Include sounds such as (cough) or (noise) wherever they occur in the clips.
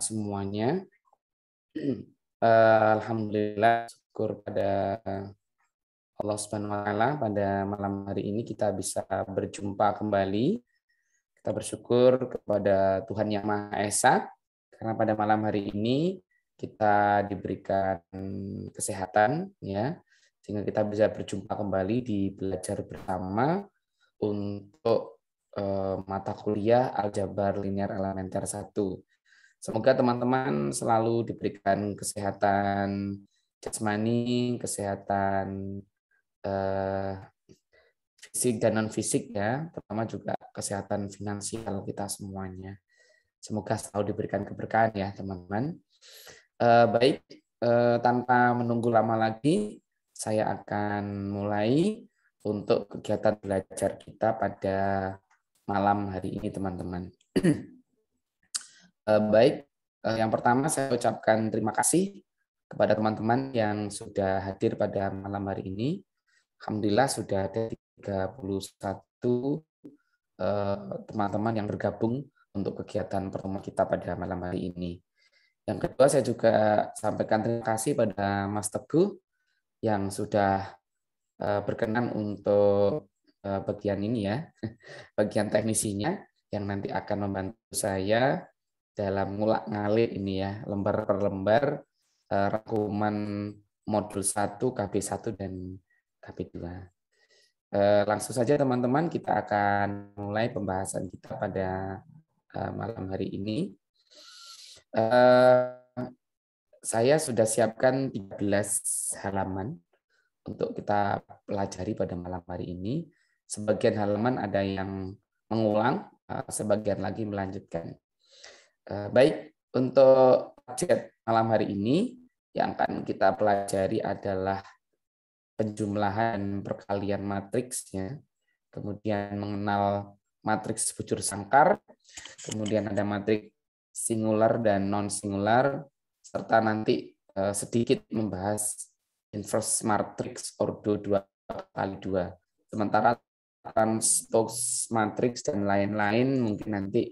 semuanya. Uh, (clears throat) Alhamdulillah, syukur pada Allah Subhanahu wa taala pada malam hari ini kita bisa berjumpa kembali. Kita bersyukur kepada Tuhan Yang Maha Esa karena pada malam hari ini kita diberikan kesehatan ya sehingga kita bisa berjumpa kembali di belajar bersama untuk eh, mata kuliah aljabar linear elementer 1. Semoga teman-teman selalu diberikan kesehatan jasmani, kesehatan eh, fisik dan non fisik ya, terutama juga kesehatan finansial kita semuanya. Semoga selalu diberikan keberkahan ya teman-teman. Eh, baik, eh, tanpa menunggu lama lagi, saya akan mulai untuk kegiatan belajar kita pada malam hari ini teman-teman. (clears throat) Eh, baik, eh, yang pertama saya ucapkan terima kasih kepada teman-teman yang sudah hadir pada malam hari ini. Alhamdulillah sudah ada 31 eh, teman-teman yang bergabung untuk kegiatan pertemuan kita pada malam hari ini. Yang kedua saya juga sampaikan terima kasih pada Mas Teguh yang sudah berkenan untuk bagian ini ya, (laughs) bagian teknisinya yang nanti akan membantu saya dalam ngulak ngalik ini ya, lembar per lembar uh, rangkuman modul 1, KB1 dan KB2. Uh, eh, langsung saja teman-teman kita akan mulai pembahasan kita pada uh, malam hari ini. Uh, saya sudah siapkan 13 halaman untuk kita pelajari pada malam hari ini. Sebagian halaman ada yang mengulang, sebagian lagi melanjutkan. Eh, baik, untuk target malam hari ini yang akan kita pelajari adalah penjumlahan perkalian matriksnya, kemudian mengenal matriks bujur sangkar, kemudian ada matriks singular dan non singular, serta nanti eh, sedikit membahas inverse matrix ordo 2 kali dua Sementara transpose matriks dan lain-lain mungkin nanti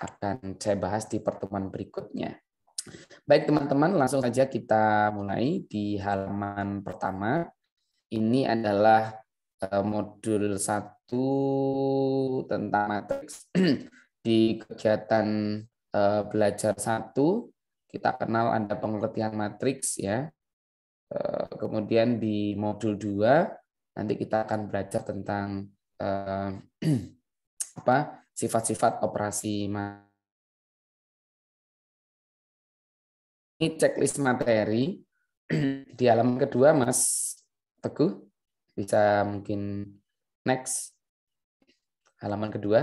akan saya bahas di pertemuan berikutnya. Baik teman-teman, langsung saja kita mulai di halaman pertama. Ini adalah eh, modul 1 tentang matriks. (clears throat) Di kegiatan eh, belajar 1, kita kenal ada pengertian matriks ya. Eh, kemudian di modul 2 nanti kita akan belajar tentang (clears throat) apa? sifat-sifat operasi ini checklist materi (clears throat) di alam kedua Mas Teguh bisa mungkin next halaman kedua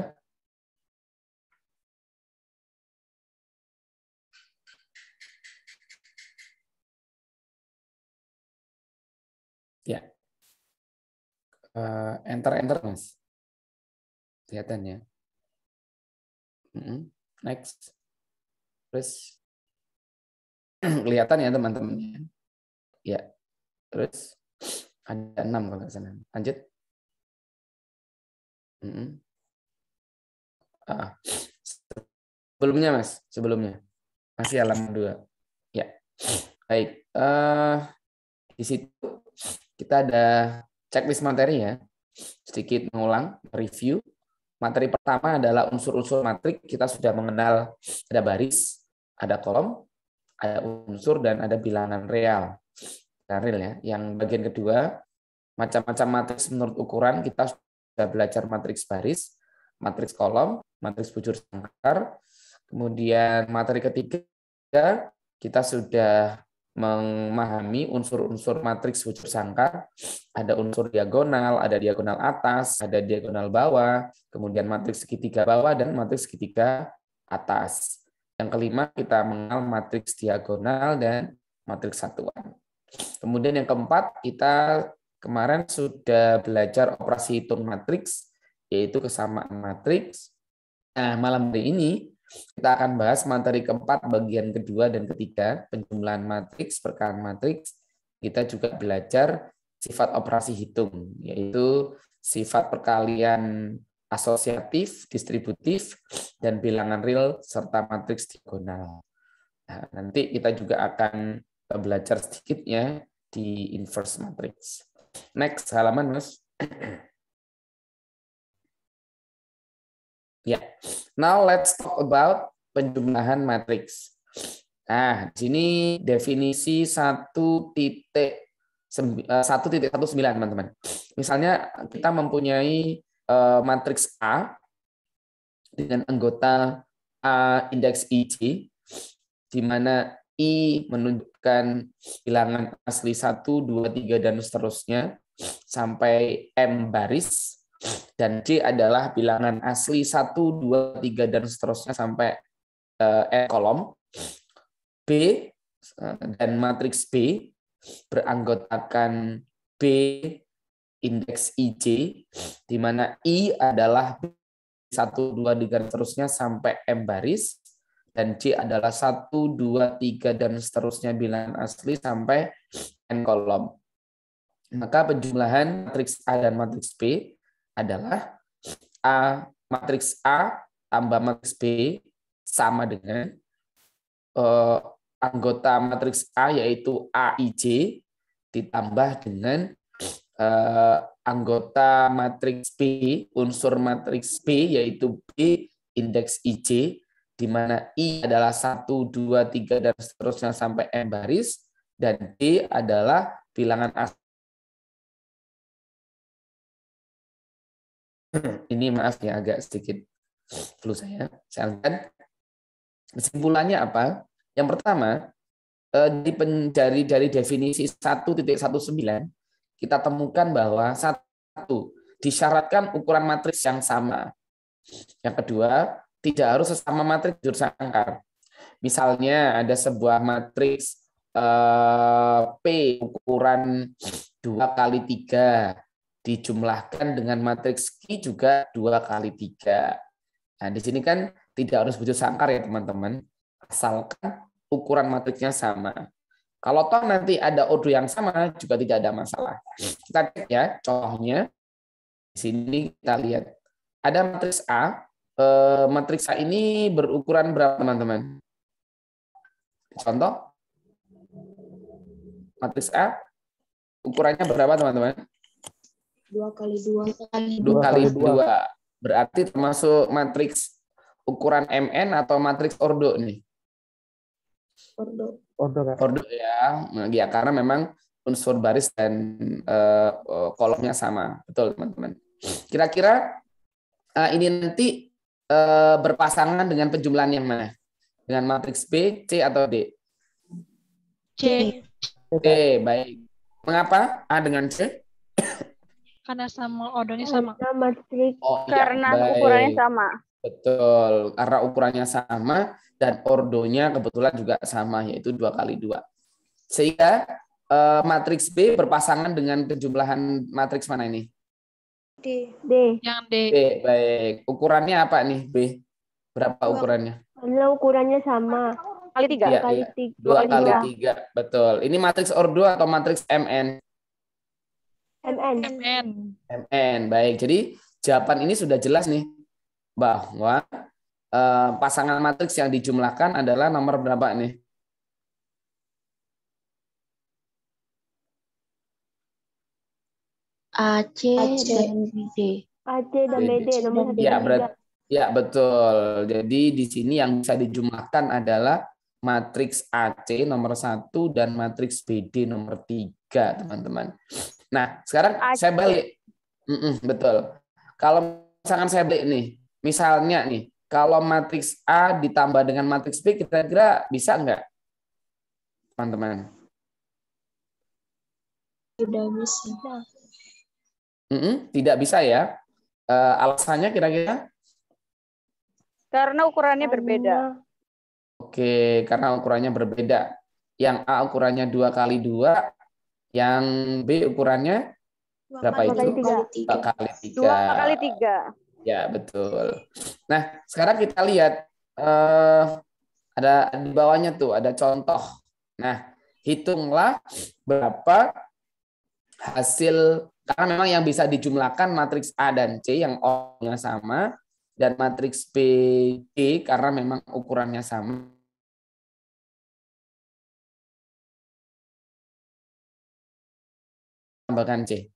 ya eh, enter enter mas kelihatan ya Next. Terus (clears throat) kelihatan ya teman-teman. Ya. Terus ada enam kalau nggak salah. Lanjut. Mm -hmm. ah. Sebelumnya mas, sebelumnya masih alam dua. Ya, baik. Uh, di situ kita ada checklist materi ya, sedikit mengulang, review, Materi pertama adalah unsur-unsur matrik. Kita sudah mengenal ada baris, ada kolom, ada unsur, dan ada bilangan real. Real ya. Yang bagian kedua, macam-macam matriks menurut ukuran. Kita sudah belajar matriks baris, matriks kolom, matriks bujur sangkar. Kemudian materi ketiga, kita sudah memahami unsur-unsur matriks wujud sangka Ada unsur diagonal, ada diagonal atas, ada diagonal bawah, kemudian matriks segitiga bawah dan matriks segitiga atas. Yang kelima kita mengenal matriks diagonal dan matriks satuan. Kemudian yang keempat kita kemarin sudah belajar operasi hitung matriks yaitu kesamaan matriks. Nah, malam hari ini kita akan bahas materi keempat, bagian kedua dan ketiga, penjumlahan matriks, perkaan matriks. Kita juga belajar sifat operasi hitung, yaitu sifat perkalian asosiatif, distributif, dan bilangan real serta matriks diagonal. Nah, nanti kita juga akan belajar sedikitnya di inverse matriks. Next halaman, Mas. (clears throat) Ya, yeah. now let's talk about penjumlahan matriks. Nah, di sini definisi eh, sembilan, teman-teman. Misalnya kita mempunyai eh, matriks A dengan anggota A indeks IC, di mana I menunjukkan bilangan asli 1, 2, 3, dan seterusnya, sampai M baris. Dan C adalah bilangan asli 1, 2, 3, dan seterusnya sampai E kolom. B eh, dan matriks B beranggotakan B indeks IJ, di mana I adalah 1, 2, 3, dan seterusnya sampai M baris, dan C adalah 1, 2, 3, dan seterusnya bilangan asli sampai N kolom. Maka penjumlahan matriks A dan matriks B adalah A matriks A tambah matriks B sama dengan uh, anggota matriks A yaitu AIJ ditambah dengan uh, anggota matriks B, unsur matriks B yaitu B indeks IJ di mana I adalah 1, 2, 3, dan seterusnya sampai M baris, dan D adalah bilangan a Hmm, ini maaf ya agak sedikit flu saya. Saya Kesimpulannya apa? Yang pertama, eh, di dari dari definisi 1.19 kita temukan bahwa satu disyaratkan ukuran matriks yang sama. Yang kedua, tidak harus sesama matriks jurusan angka. Misalnya ada sebuah matriks eh, P ukuran dua kali tiga dijumlahkan dengan matriks Q juga dua kali tiga. Nah, di sini kan tidak harus wujud sangkar ya teman-teman, asalkan ukuran matriksnya sama. Kalau toh nanti ada O2 yang sama juga tidak ada masalah. Kita cek ya contohnya. Di sini kita lihat ada matriks A. Eh, matriks A ini berukuran berapa teman-teman? Contoh matriks A ukurannya berapa teman-teman? dua kali dua kali dua kali dua berarti termasuk matriks ukuran mn atau matriks ordo nih ordo ordo kan? ordo ya ya karena memang unsur baris dan uh, kolomnya sama betul teman-teman kira-kira uh, ini nanti uh, berpasangan dengan penjumlahan yang mana dengan matriks B C atau D C D baik mengapa A dengan C karena sama odonnya sama. Sama Oh, iya, karena ukurannya sama. Betul, karena ukurannya sama dan ordonya kebetulan juga sama yaitu dua kali dua. Sehingga eh, matriks B berpasangan dengan kejumlahan matriks mana ini? D. D. Yang D. D. Baik. Ukurannya apa nih B? Berapa ukurannya? Karena ukurannya sama. Kali tiga. Ya, kali tiga. Dua kali tiga. Betul. Ini matriks ordo atau matriks MN? MN. MN. MN. Baik. Jadi jawaban ini sudah jelas nih bahwa uh, pasangan matriks yang dijumlahkan adalah nomor berapa nih? AC, dan BD. AC dan BD nomor Ya, berat, ya, betul. Jadi di sini yang bisa dijumlahkan adalah matriks AC nomor 1 dan matriks BD nomor 3, teman-teman. Nah, sekarang saya balik. Mm-mm, betul. Kalau misalkan saya beli nih, misalnya nih, kalau matriks A ditambah dengan matriks B, kira-kira bisa nggak? Teman-teman. Tidak bisa. Mm-mm, tidak bisa ya. Uh, alasannya kira-kira? Karena ukurannya berbeda. Oke, karena ukurannya berbeda. Yang A ukurannya dua kali dua. Yang B ukurannya berapa itu? Dua kali tiga. Dua kali tiga. Ya betul. Nah sekarang kita lihat uh, ada di bawahnya tuh ada contoh. Nah hitunglah berapa hasil karena memang yang bisa dijumlahkan matriks A dan C yang O-nya sama dan matriks B D karena memang ukurannya sama tambahkan C?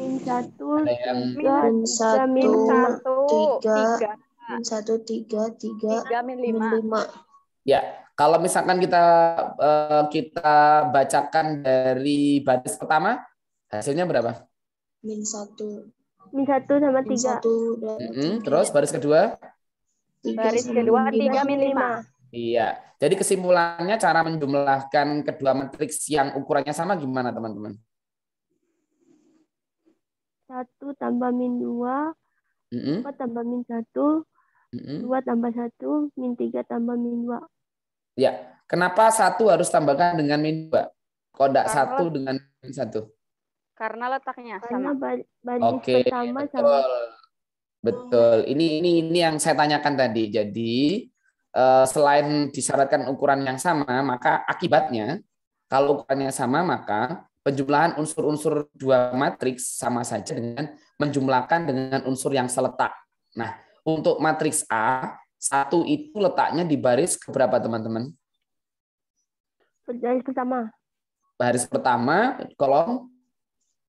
Min satu, Ada yang... min satu, min satu, tiga, tiga. Min satu, tiga, tiga, tiga min lima. Min lima. Ya, kalau misalkan kita uh, kita bacakan dari batas pertama, hasilnya berapa? Min satu. Min satu sama tiga. Min satu dan mm -hmm. Terus baris kedua? Tiga baris kedua tiga min lima. Iya. Jadi kesimpulannya cara menjumlahkan kedua matriks yang ukurannya sama gimana teman-teman? Satu tambah min dua, mm -hmm. tambah min satu, mm -hmm. dua tambah satu, min tiga tambah min dua. Ya. Kenapa satu harus tambahkan dengan min dua? Kodak Karena satu dengan min satu. Karena letaknya sama. Karena baris okay. pertama sama. Betul. Betul. Ini ini ini yang saya tanyakan tadi. Jadi Eh, selain disyaratkan ukuran yang sama, maka akibatnya kalau ukurannya sama maka penjumlahan unsur-unsur dua matriks sama saja dengan menjumlahkan dengan unsur yang seletak. Nah, untuk matriks A, satu itu letaknya di baris keberapa teman-teman? Baris pertama. Baris pertama, kolom?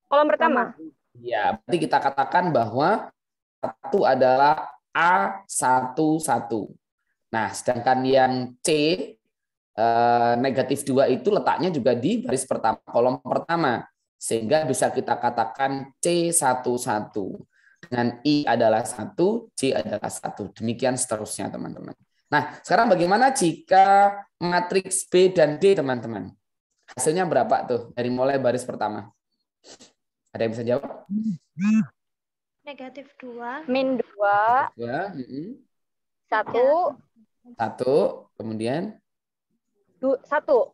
Kolom pertama. Ya, berarti kita katakan bahwa satu adalah A11. Nah, sedangkan yang C eh, negatif dua itu letaknya juga di baris pertama, kolom pertama. Sehingga bisa kita katakan c satu satu Dengan I adalah satu c adalah satu Demikian seterusnya, teman-teman. Nah, sekarang bagaimana jika matriks B dan D, teman-teman? Hasilnya berapa tuh dari mulai baris pertama? Ada yang bisa jawab? Negatif 2. Min 2. 2. 1. Satu, kemudian? Du, satu.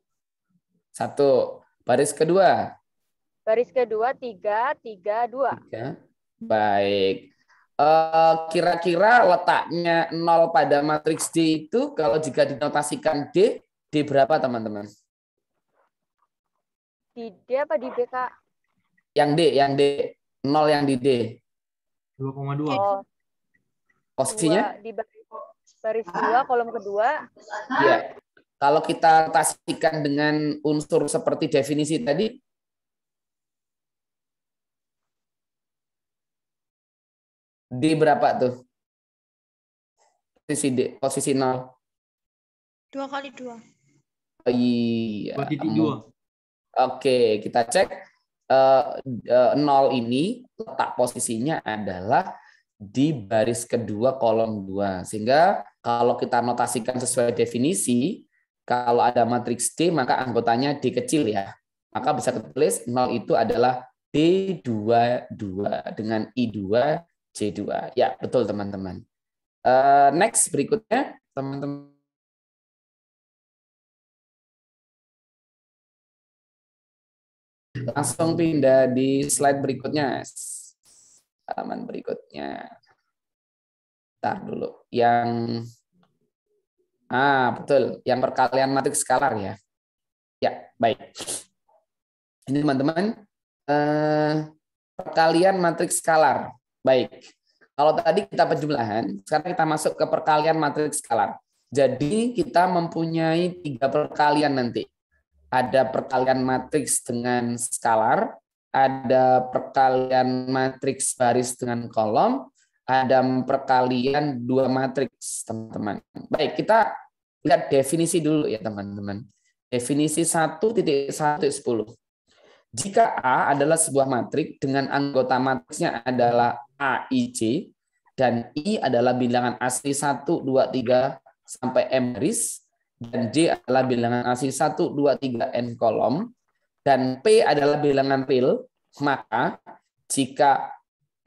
Satu. Baris kedua? Baris kedua, tiga, tiga, dua. Tiga. Baik. Eh, kira-kira uh, letaknya nol pada matriks D itu kalau jika dinotasikan D, D berapa teman-teman? Di D apa di B, Kak? Yang D, yang D. Nol yang di D. dua 2,2. dua oh. Posisinya? di Baris dua, kolom kedua. Ya, Kalau kita tasikan dengan unsur seperti definisi tadi, di berapa tuh? Posisi D, posisi nol? Dua kali dua. Oh, iya. dua. Oke, kita cek. Uh, uh, nol ini letak posisinya adalah di baris kedua kolom 2. Sehingga kalau kita notasikan sesuai definisi, kalau ada matriks D maka anggotanya D kecil ya. Maka bisa ketulis 0 itu adalah D22 dengan I2 J2. Ya, betul teman-teman. Eh, next berikutnya teman-teman langsung pindah di slide berikutnya halaman berikutnya. tar dulu. Yang ah betul, yang perkalian matriks skalar ya. Ya, baik. Ini teman-teman eh, perkalian matriks skalar. Baik. Kalau tadi kita penjumlahan, sekarang kita masuk ke perkalian matriks skalar. Jadi kita mempunyai tiga perkalian nanti. Ada perkalian matriks dengan skalar, ada perkalian matriks baris dengan kolom, ada perkalian dua matriks, teman-teman. Baik, kita lihat definisi dulu ya, teman-teman. Definisi 1.1.10. Jika A adalah sebuah matriks dengan anggota matriksnya adalah C, dan I adalah bilangan asli 1, 2, 3 sampai M baris dan J adalah bilangan asli 1, 2, 3 N kolom, dan P adalah bilangan pil maka jika P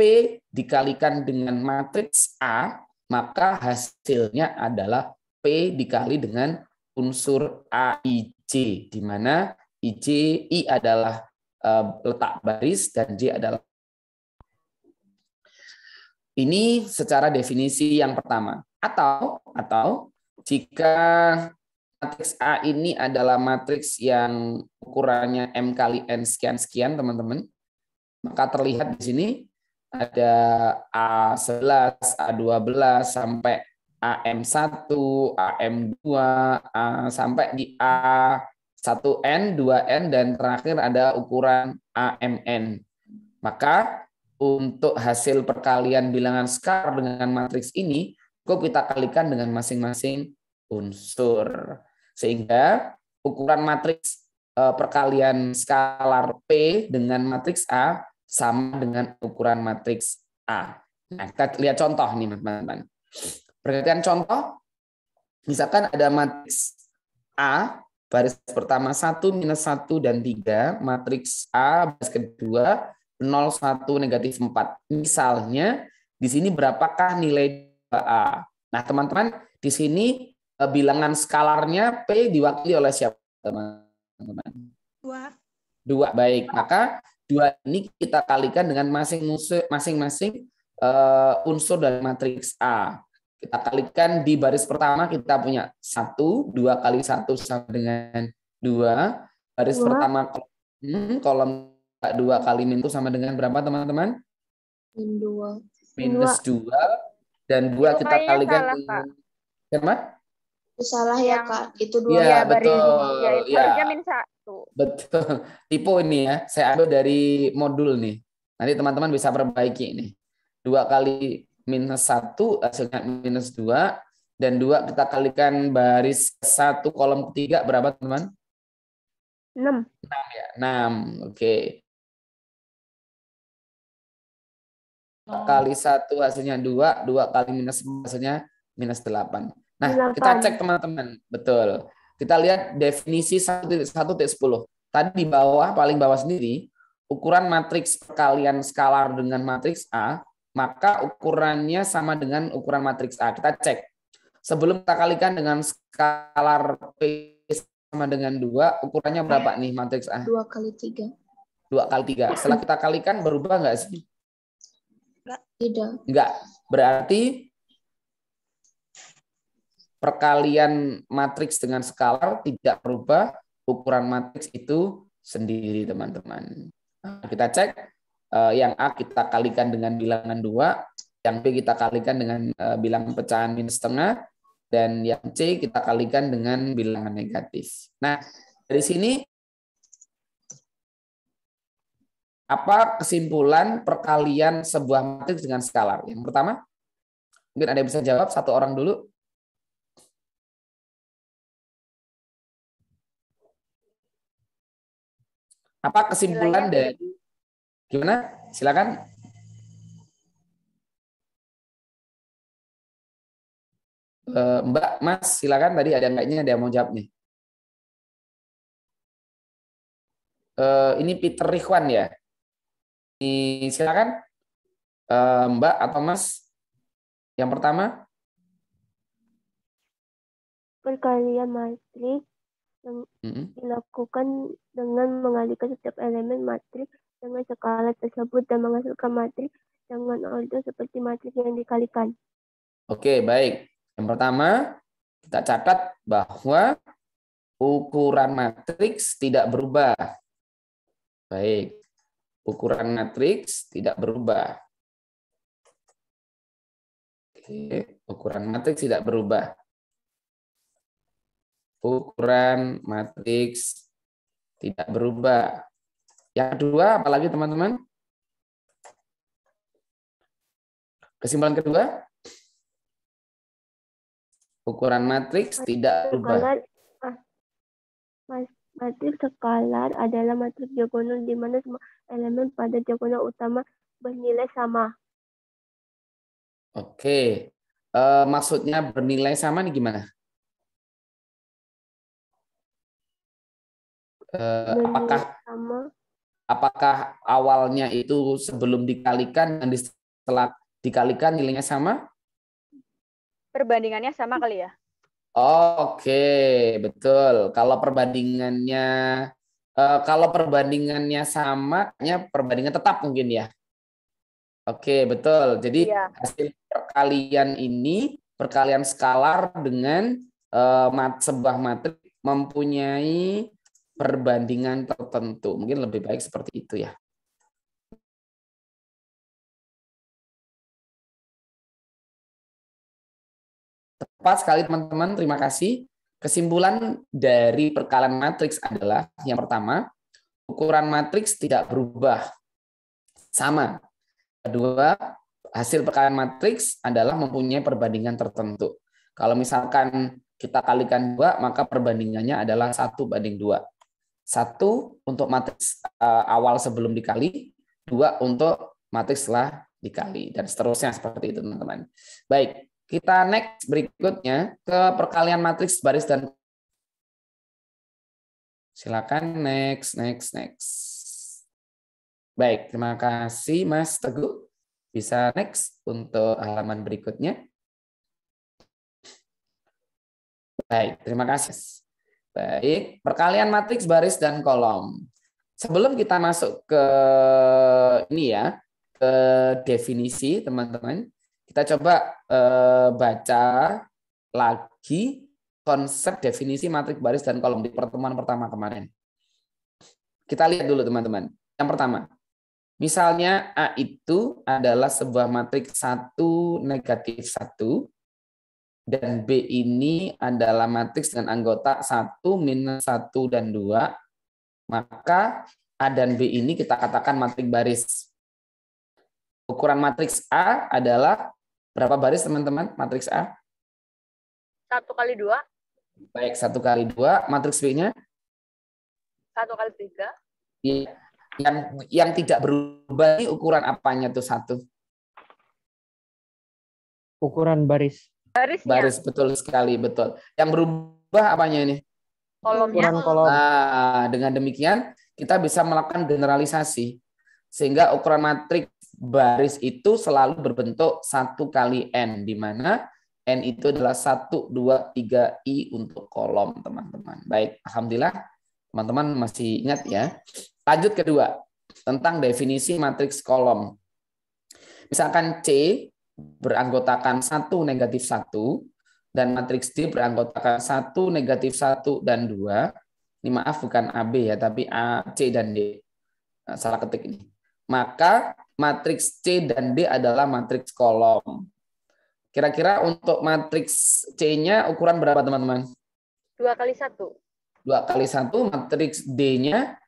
dikalikan dengan matriks A, maka hasilnya adalah P dikali dengan unsur AIJ, di mana IJ, I adalah eh, letak baris, dan J adalah ini secara definisi yang pertama. Atau atau jika matriks A ini adalah matriks yang ukurannya M kali N sekian-sekian, teman-teman. Maka terlihat di sini ada A11, A12, sampai AM1, AM2, A, sampai di A1N, 2N, dan terakhir ada ukuran AMN. Maka untuk hasil perkalian bilangan skar dengan matriks ini, cukup kita kalikan dengan masing-masing unsur. Sehingga ukuran matriks eh, perkalian skalar P dengan matriks A sama dengan ukuran matriks A. Nah, kita lihat contoh nih, teman-teman. Perhatikan contoh. Misalkan ada matriks A, baris pertama 1, minus 1, dan 3. Matriks A, baris kedua 0, 1, negatif 4. Misalnya, di sini berapakah nilai 2A? Nah, teman-teman, di sini Eh, bilangan skalarnya P diwakili oleh siapa teman-teman? Dua. Dua, baik. Maka dua ini kita kalikan dengan masing-masing uh, unsur dari matriks A. Kita kalikan di baris pertama kita punya satu, dua kali satu sama dengan dua. Baris dua. pertama kolom, hmm, kolom dua kali minus sama dengan berapa teman-teman? Min dua. Minus dua. Dan dua kita kalikan salah, dengan... Kenapa? salah ya kak itu dua ya, ya betul ya, itu ya. satu betul tipe ini ya saya ambil dari modul nih nanti teman-teman bisa perbaiki ini. dua kali minus satu hasilnya minus dua dan dua kita kalikan baris satu kolom ketiga berapa teman? Enam. Enam ya, enam. Oke. Okay. Kali satu hasilnya dua, dua kali minus hasilnya minus delapan. Nah, kita cek teman-teman. Betul. Kita lihat definisi 1.10. Tadi di bawah, paling bawah sendiri, ukuran matriks perkalian skalar dengan matriks A, maka ukurannya sama dengan ukuran matriks A. Kita cek. Sebelum kita kalikan dengan skalar P sama dengan 2, ukurannya berapa nih matriks A? 2 kali 3. 2 kali 3. Setelah kita kalikan berubah nggak sih? Tidak. nggak Berarti perkalian matriks dengan skalar tidak berubah ukuran matriks itu sendiri teman-teman. Nah, kita cek eh, yang A kita kalikan dengan bilangan 2, yang B kita kalikan dengan eh, bilangan pecahan minus setengah, dan yang C kita kalikan dengan bilangan negatif. Nah, dari sini apa kesimpulan perkalian sebuah matriks dengan skalar? Yang pertama, mungkin ada yang bisa jawab satu orang dulu. Apa kesimpulan dari gimana? Silakan. Eh, Mbak, Mas, silakan tadi ada enggaknya ada yang mau jawab nih. Eh, ini Peter Rihwan ya. Ini silakan eh, Mbak atau Mas yang pertama. Perkalian matriks yang dilakukan dengan mengalihkan setiap elemen matriks dengan skala tersebut dan menghasilkan matriks dengan order seperti matriks yang dikalikan. Oke, baik. Yang pertama, kita catat bahwa ukuran matriks tidak berubah. Baik. Ukuran matriks tidak berubah. Oke, ukuran matriks tidak berubah ukuran matriks tidak berubah. Yang kedua, apalagi teman-teman? Kesimpulan kedua, ukuran matriks tidak berubah. matriks skalar adalah matriks diagonal di mana semua elemen pada diagonal utama bernilai sama. Oke, uh, maksudnya bernilai sama nih gimana? Eh, apakah sama. apakah awalnya itu sebelum dikalikan dan setelah dikalikan nilainya sama? Perbandingannya sama kali ya? Oke, okay, betul. Kalau perbandingannya uh, kalau perbandingannya sama, ya perbandingan tetap mungkin ya. Oke, okay, betul. Jadi iya. hasil perkalian ini perkalian skalar dengan uh, mat, sebuah matrik mempunyai perbandingan tertentu. Mungkin lebih baik seperti itu ya. Tepat sekali teman-teman, terima kasih. Kesimpulan dari perkalian matriks adalah yang pertama, ukuran matriks tidak berubah. Sama. Kedua, hasil perkalian matriks adalah mempunyai perbandingan tertentu. Kalau misalkan kita kalikan dua, maka perbandingannya adalah satu banding dua. Satu untuk matriks uh, awal sebelum dikali, dua untuk matriks setelah dikali, dan seterusnya seperti itu teman-teman. Baik, kita next berikutnya ke perkalian matriks baris dan silakan next next next. Baik, terima kasih Mas Teguh. Bisa next untuk halaman berikutnya. Baik, terima kasih. Baik, perkalian matriks baris dan kolom. Sebelum kita masuk ke ini ya, ke definisi teman-teman, kita coba eh, baca lagi konsep definisi matriks baris dan kolom di pertemuan pertama kemarin. Kita lihat dulu teman-teman. Yang pertama, misalnya A itu adalah sebuah matriks 1 negatif 1 dan B ini adalah matriks dengan anggota 1, minus 1, dan 2, maka A dan B ini kita katakan matriks baris. Ukuran matriks A adalah berapa baris teman-teman matriks A? 1 kali 2. Baik, 1 kali 2. Matriks B-nya? 1 kali 3. Iya. Yang, yang tidak berubah ini ukuran apanya tuh satu? Ukuran baris Ya. Baris betul sekali, betul. Yang berubah apanya ini? Kolomnya. Kolom. Nah, dengan demikian kita bisa melakukan generalisasi sehingga ukuran matriks baris itu selalu berbentuk satu kali n di mana n itu adalah 1, 2, 3, i untuk kolom teman-teman. Baik, alhamdulillah teman-teman masih ingat ya. Lanjut kedua tentang definisi matriks kolom. Misalkan C beranggotakan satu negatif satu dan matriks D beranggotakan satu negatif satu dan dua. Ini maaf bukan AB ya, tapi A, C dan D. Nah, salah ketik ini. Maka matriks C dan D adalah matriks kolom. Kira-kira untuk matriks C-nya ukuran berapa teman-teman? Dua kali satu. Dua kali satu, matriks D-nya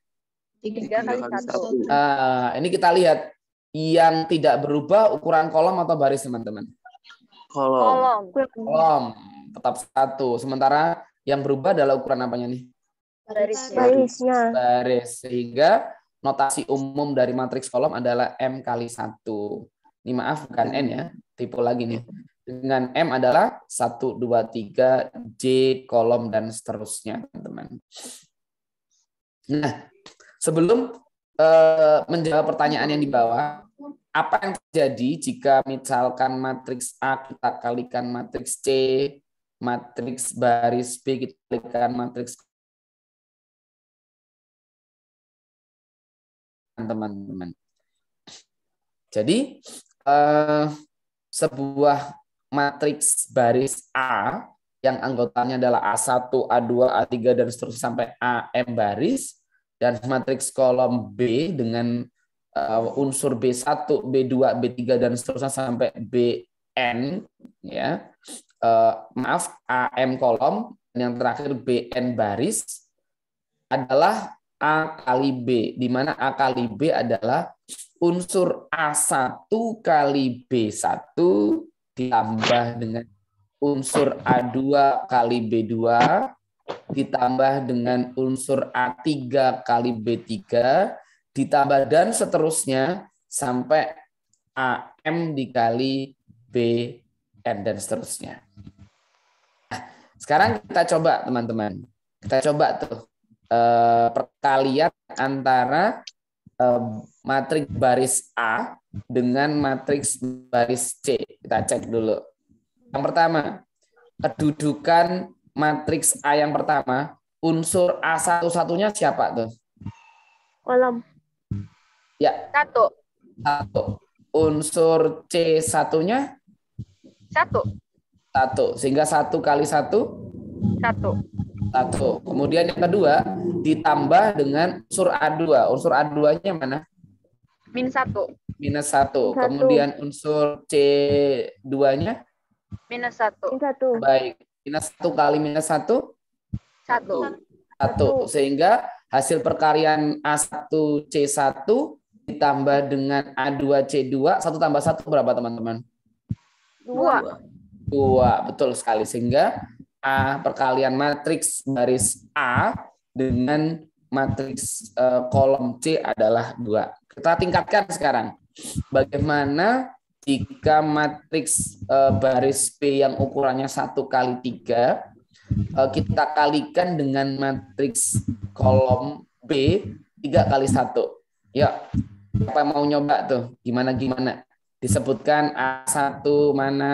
tiga kali satu. Ah, ini kita lihat yang tidak berubah ukuran kolom atau baris teman-teman? Kolom. Kolom. Tetap satu. Sementara yang berubah adalah ukuran apanya nih? Barisnya. Barisnya. Baris. Sehingga notasi umum dari matriks kolom adalah M kali satu, Ini maaf bukan N ya, tipe lagi nih. Dengan M adalah satu dua tiga J, kolom, dan seterusnya, teman-teman. Nah, sebelum Eh, menjawab pertanyaan yang di bawah apa yang terjadi jika misalkan matriks A kita kalikan matriks C, matriks baris B kita kalikan matriks teman-teman. Jadi eh, sebuah matriks baris A yang anggotanya adalah A1, A2, A3 dan seterusnya sampai AM baris dan matriks kolom B dengan uh, unsur B1, B2, B3 dan seterusnya sampai BN ya. Uh, maaf AM kolom yang terakhir BN baris adalah A kali B di mana A kali B adalah unsur A1 kali B1 ditambah dengan unsur A2 kali B2 ditambah dengan unsur A3 kali B3 ditambah dan seterusnya sampai AM dikali BN dan seterusnya. Nah, sekarang kita coba teman-teman. Kita coba tuh eh, perkalian antara eh, matriks baris A dengan matriks baris C. Kita cek dulu. Yang pertama, kedudukan matriks A yang pertama, unsur A satu-satunya siapa tuh? Kolom. Ya. Satu. Satu. Unsur C satunya? Satu. Satu. Sehingga satu kali satu? Satu. Satu. Kemudian yang kedua, ditambah dengan unsur A2. Unsur A2-nya mana? Minus satu. Minus satu. satu. Kemudian unsur C2-nya? satu. Minus satu. Baik. Minus satu kali minus satu? Satu. Satu. Sehingga hasil perkalian A1C1 ditambah dengan A2C2, satu tambah satu berapa teman-teman? Dua. Dua, betul sekali. Sehingga A perkalian matriks baris A dengan matriks eh, kolom C adalah dua. Kita tingkatkan sekarang. Bagaimana jika matriks eh, baris P yang ukurannya satu kali tiga eh, kita kalikan dengan matriks kolom B tiga kali satu. Ya, apa mau nyoba tuh? Gimana-gimana? Disebutkan a satu mana,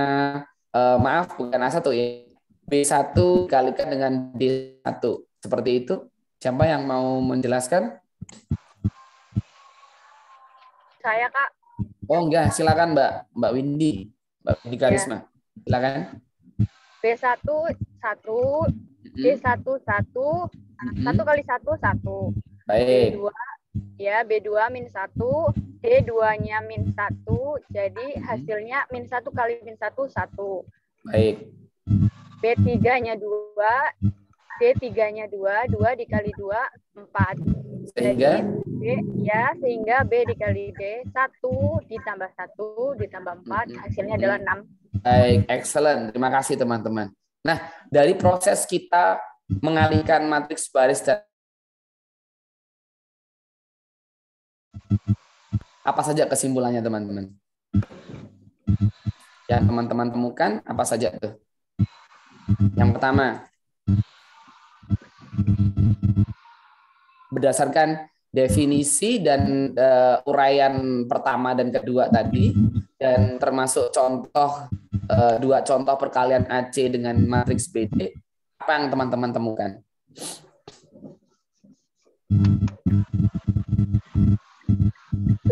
Uh, maaf bukan a satu ya, B1 kalikan dengan d satu Seperti itu. Siapa yang mau menjelaskan? Saya, Kak. Oh enggak, silakan Mbak Mbak Windy, Mbak Windy iya. Karisma. Ya. Silakan. b satu satu, b satu satu, satu kali satu satu. Baik. B2 ya b dua min satu, D2-nya min satu, jadi hasilnya min satu kali min satu satu. Baik. B3-nya dua, d tiganya dua dua dikali dua empat Sehingga? Jadi, D, ya, sehingga B dikali D, satu ditambah satu ditambah empat mm -hmm. hasilnya adalah enam Baik, excellent. Terima kasih teman-teman. Nah, dari proses kita mengalihkan matriks baris dan apa saja kesimpulannya teman-teman? Yang teman-teman temukan apa saja tuh? Yang pertama, Berdasarkan definisi dan uh, uraian pertama dan kedua tadi dan termasuk contoh uh, dua contoh perkalian AC dengan matriks BD apa yang teman-teman temukan?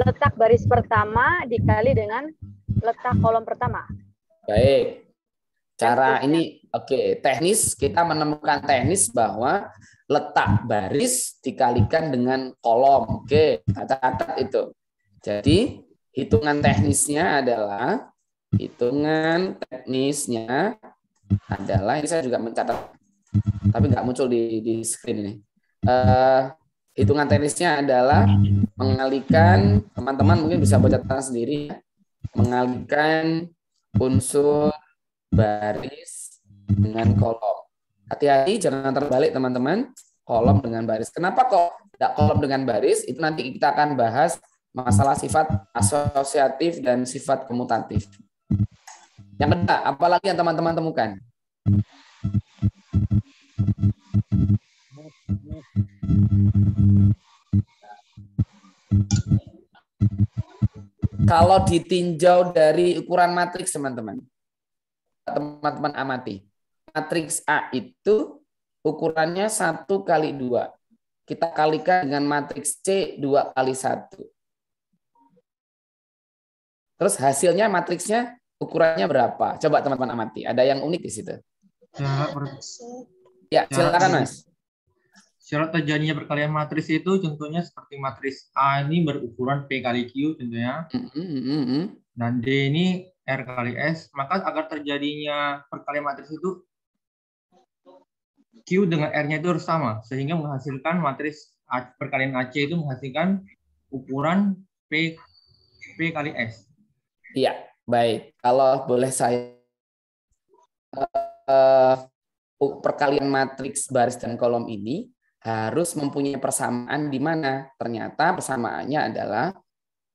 Letak baris pertama dikali dengan letak kolom pertama. Baik. Cara ini ya? oke, okay, teknis kita menemukan teknis bahwa letak baris dikalikan dengan kolom. Oke, okay, catat itu. Jadi hitungan teknisnya adalah hitungan teknisnya adalah ini saya juga mencatat tapi nggak muncul di di screen ini. Uh, hitungan teknisnya adalah mengalihkan teman-teman mungkin bisa baca sendiri mengalihkan unsur baris dengan kolom. Hati-hati jangan terbalik teman-teman, kolom dengan baris. Kenapa kok tidak kolom dengan baris? Itu nanti kita akan bahas masalah sifat asosiatif dan sifat komutatif. Yang kedua, apalagi yang teman-teman temukan? Kalau ditinjau dari ukuran matriks, teman-teman teman-teman amati. Matriks A itu ukurannya 1 kali 2. Kita kalikan dengan matriks C 2 kali 1. Terus hasilnya matriksnya ukurannya berapa? Coba teman-teman amati. Ada yang unik di situ? Ya, iya, ya, ya silakan Mas. Syarat terjadinya perkalian matriks itu contohnya seperti matriks A ini berukuran P kali Q tentunya, Mm -hmm. Mm-hmm. Dan D ini R kali S, maka agar terjadinya perkalian matriks itu Q dengan R-nya itu harus sama, sehingga menghasilkan matriks perkalian AC itu menghasilkan ukuran P, P kali S. Iya, baik. Kalau boleh saya uh, perkalian matriks baris dan kolom ini harus mempunyai persamaan di mana? Ternyata persamaannya adalah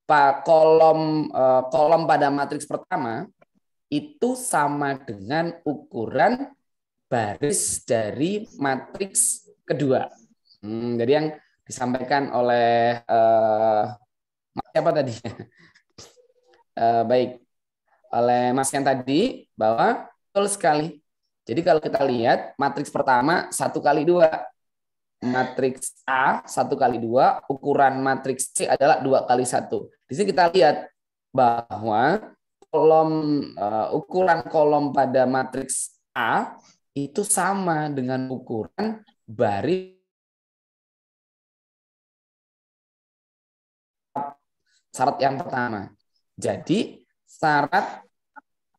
pak kolom eh, kolom pada matriks pertama itu sama dengan ukuran baris dari matriks kedua. Hmm, jadi yang disampaikan oleh uh, siapa tadi? uh, (laughs) baik, oleh Mas yang tadi bahwa betul sekali. Jadi kalau kita lihat matriks pertama satu kali dua matriks A 1 kali 2, ukuran matriks C adalah 2 kali 1. Di sini kita lihat bahwa kolom uh, ukuran kolom pada matriks A itu sama dengan ukuran baris syarat yang pertama. Jadi syarat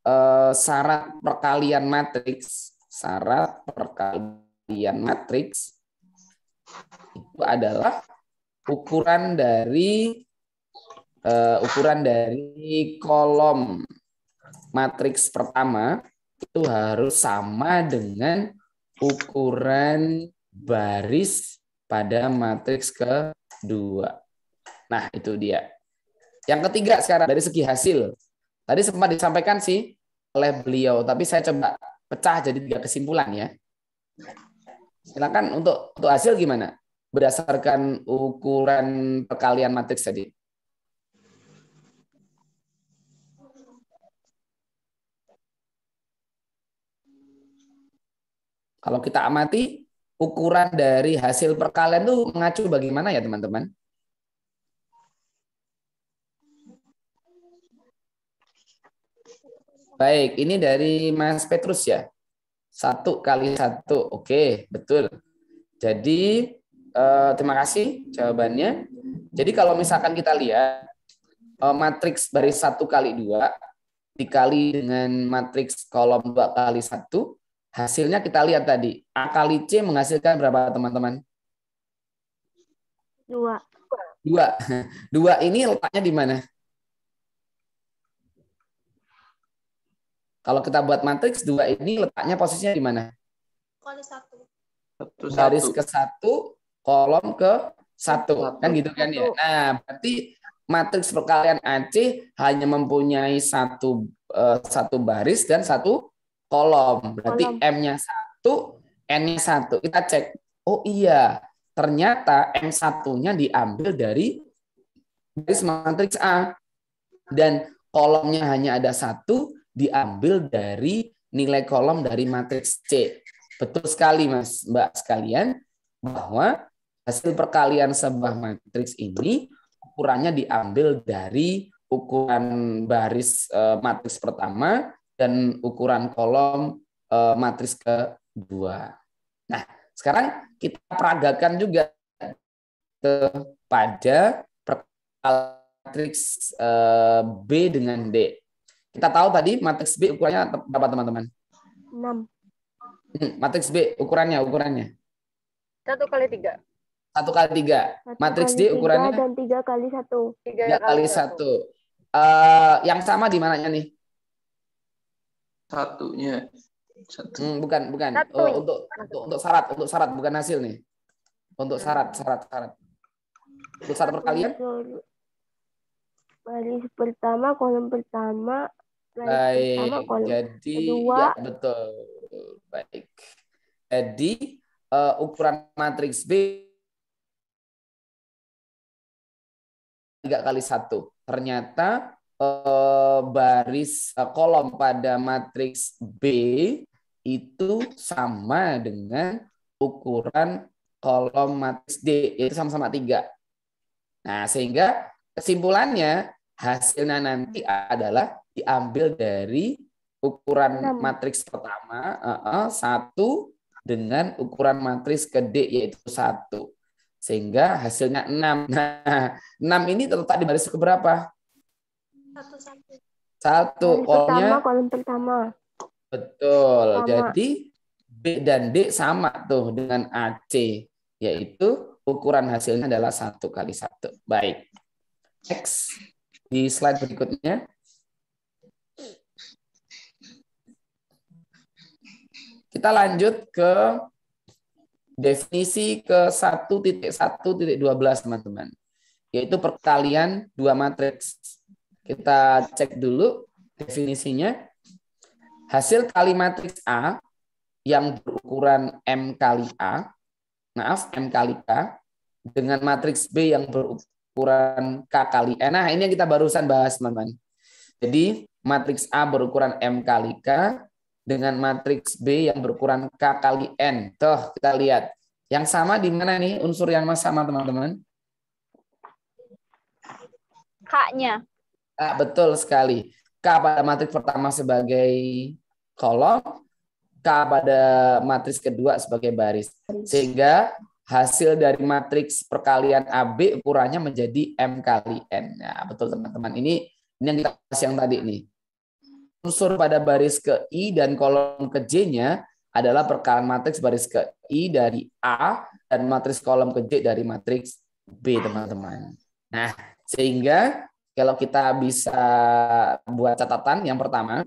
eh, syarat perkalian matriks, syarat perkalian matriks itu adalah ukuran dari uh, ukuran dari kolom matriks pertama itu harus sama dengan ukuran baris pada matriks kedua. Nah, itu dia. Yang ketiga sekarang dari segi hasil. Tadi sempat disampaikan sih oleh beliau, tapi saya coba pecah jadi tiga kesimpulan ya. Silakan untuk untuk hasil gimana? Berdasarkan ukuran perkalian matriks tadi. Kalau kita amati ukuran dari hasil perkalian itu mengacu bagaimana ya teman-teman? Baik, ini dari Mas Petrus ya. Satu kali satu. Oke, betul. Jadi, eh, terima kasih jawabannya. Jadi kalau misalkan kita lihat, eh, matriks baris satu kali dua dikali dengan matriks kolom dua kali satu, hasilnya kita lihat tadi. A kali C menghasilkan berapa, teman-teman? Dua. Dua. (laughs) Dua ini letaknya di mana? Kalau kita buat matriks dua ini letaknya posisinya di mana? Kolom satu. satu Garis ke satu, kolom ke satu, satu. kan gitu kan ya. Nah, berarti matriks perkalian AC hanya mempunyai satu eh, satu baris dan satu kolom. Berarti M-nya satu, N-nya satu. Kita cek. Oh iya, ternyata m satunya nya diambil dari baris matriks A dan kolomnya hanya ada satu diambil dari nilai kolom dari matriks C. Betul sekali Mas Mbak sekalian bahwa hasil perkalian sebuah matriks ini ukurannya diambil dari ukuran baris e, eh, matriks pertama dan ukuran kolom e, eh, matriks kedua. Nah, sekarang kita peragakan juga kepada matriks e, eh, B dengan D. Kita tahu tadi matriks B ukurannya berapa teman-teman? 6. Hmm, matriks B ukurannya, ukurannya? 1 kali 3. 1 kali 3. Matriks D ukurannya? 3 dan 3 kali 1. 3, 3 kali 1. 1. Uh, yang sama di mananya nih? Satunya. Satu. Hmm, bukan, bukan. Satu. Uh, untuk, untuk untuk syarat, untuk syarat bukan hasil nih. Untuk syarat, syarat, syarat. Untuk syarat perkalian? baris pertama, kolom pertama, Baik. Pertama, Jadi ya betul. Baik. Jadi uh, ukuran matriks B tiga kali satu. Ternyata uh, baris uh, kolom pada matriks B itu sama dengan ukuran kolom matriks D yaitu sama-sama tiga. Nah sehingga kesimpulannya hasilnya nanti adalah diambil dari ukuran matriks pertama satu dengan ukuran matriks ke D yaitu satu sehingga hasilnya enam (laughs) Nah, 6 ini terletak di baris keberapa? Satu. Satu. Kolomnya. Pertama, kolom pertama. Betul. Sama. Jadi B dan D sama tuh dengan AC, yaitu ukuran hasilnya adalah satu kali satu. Baik. Next di slide berikutnya. Kita lanjut ke definisi ke 1.1.12 teman-teman. Yaitu perkalian dua matriks. Kita cek dulu definisinya. Hasil kali matriks A yang berukuran M kali A, maaf, M kali K, dengan matriks B yang berukuran K kali N. Nah, ini yang kita barusan bahas, teman-teman. Jadi, matriks A berukuran M kali K dengan matriks B yang berukuran K kali N. Tuh, kita lihat. Yang sama di mana nih unsur yang sama, teman-teman? K-nya. Ah, betul sekali. K pada matriks pertama sebagai kolom, K pada matriks kedua sebagai baris. Sehingga hasil dari matriks perkalian AB ukurannya menjadi M kali N. Nah, betul teman-teman. Ini, ini yang kita bahas yang tadi nih unsur pada baris ke I dan kolom ke J-nya adalah perkalian matriks baris ke I dari A dan matriks kolom ke J dari matriks B, teman-teman. Nah, sehingga kalau kita bisa buat catatan yang pertama,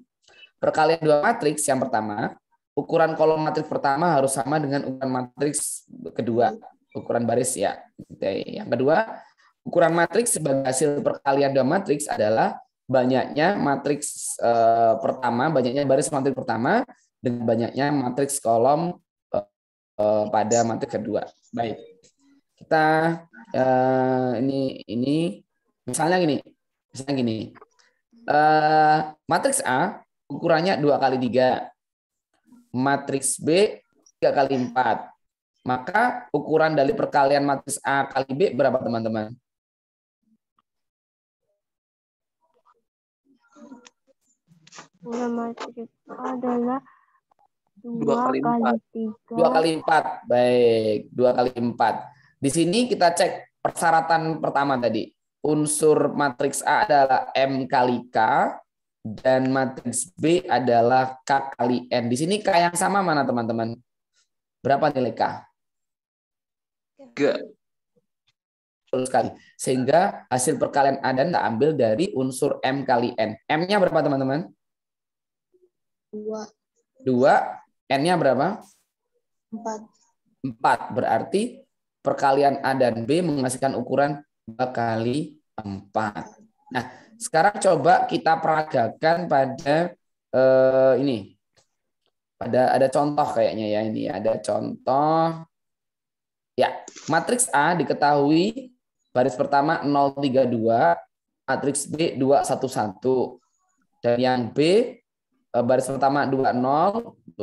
perkalian dua matriks yang pertama, ukuran kolom matriks pertama harus sama dengan ukuran matriks kedua, ukuran baris ya. Yang kedua, ukuran matriks sebagai hasil perkalian dua matriks adalah banyaknya matriks eh, pertama, banyaknya baris matriks pertama, dengan banyaknya matriks kolom eh, pada matriks kedua. Baik, kita eh, ini ini misalnya gini, misalnya gini, eh, matriks A ukurannya dua kali tiga, matriks B tiga kali empat, maka ukuran dari perkalian matriks A kali B berapa teman-teman? adalah ya? dua kali empat. Dua kali empat, baik. Dua kali empat. Di sini kita cek persyaratan pertama tadi. Unsur matriks A adalah M kali K dan matriks B adalah K kali N. Di sini K yang sama mana teman-teman? Berapa nilai K? Tiga. Betul sekali. Sehingga hasil perkalian A dan tak ambil dari unsur M kali N. M-nya berapa teman-teman? Dua. Dua. N-nya berapa? Empat. Empat. Berarti perkalian A dan B menghasilkan ukuran dua kali empat Nah, sekarang coba kita peragakan pada eh, ini. Pada ada contoh kayaknya ya ini. Ada contoh. Ya, matriks A diketahui baris pertama 032, matriks B 211. Dan yang B Eh, baris pertama 2-0,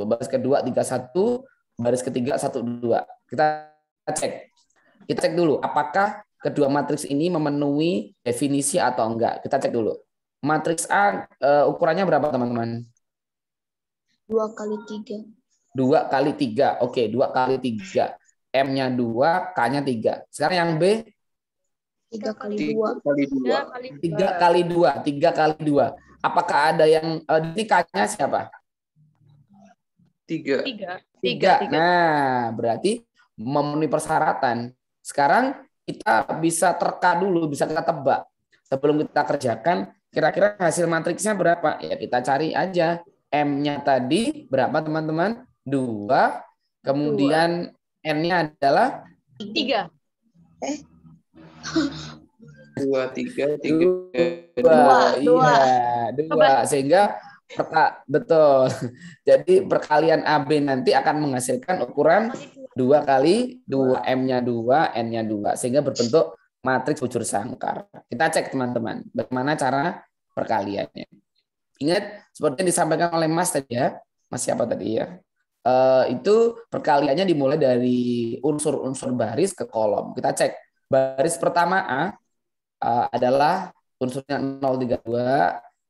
baris kedua 3-1, baris ketiga 1-2. Kita cek. Kita cek dulu apakah kedua matriks ini memenuhi definisi atau enggak. Kita cek dulu. Matriks A uh, ukurannya berapa teman-teman? 2 kali 3. 2 kali 3. Oke, 2 kali 3. M-nya 2, K-nya 3. Sekarang yang B? 3 kali 2. 3 kali 2. 3 kali 2. 3 kali 2. Apakah ada yang uh, eh, nikahnya siapa? Tiga. Tiga. Tiga. Tiga. Nah, berarti memenuhi persyaratan. Sekarang kita bisa terka dulu, bisa kita tebak. Sebelum kita kerjakan, kira-kira hasil matriksnya berapa? Ya kita cari aja. M-nya tadi berapa teman-teman? Dua. Kemudian N-nya adalah? Tiga. Eh? (laughs) dua tiga tiga dua, dua, dua. iya dua sehingga peta betul (laughs) jadi perkalian AB nanti akan menghasilkan ukuran dua kali dua m-nya dua n-nya dua sehingga berbentuk matriks bujur sangkar kita cek teman-teman bagaimana cara perkaliannya ingat seperti yang disampaikan oleh Mas tadi ya Mas siapa tadi ya Uh, itu perkaliannya dimulai dari unsur-unsur baris ke kolom. Kita cek baris pertama A uh, adalah unsurnya 032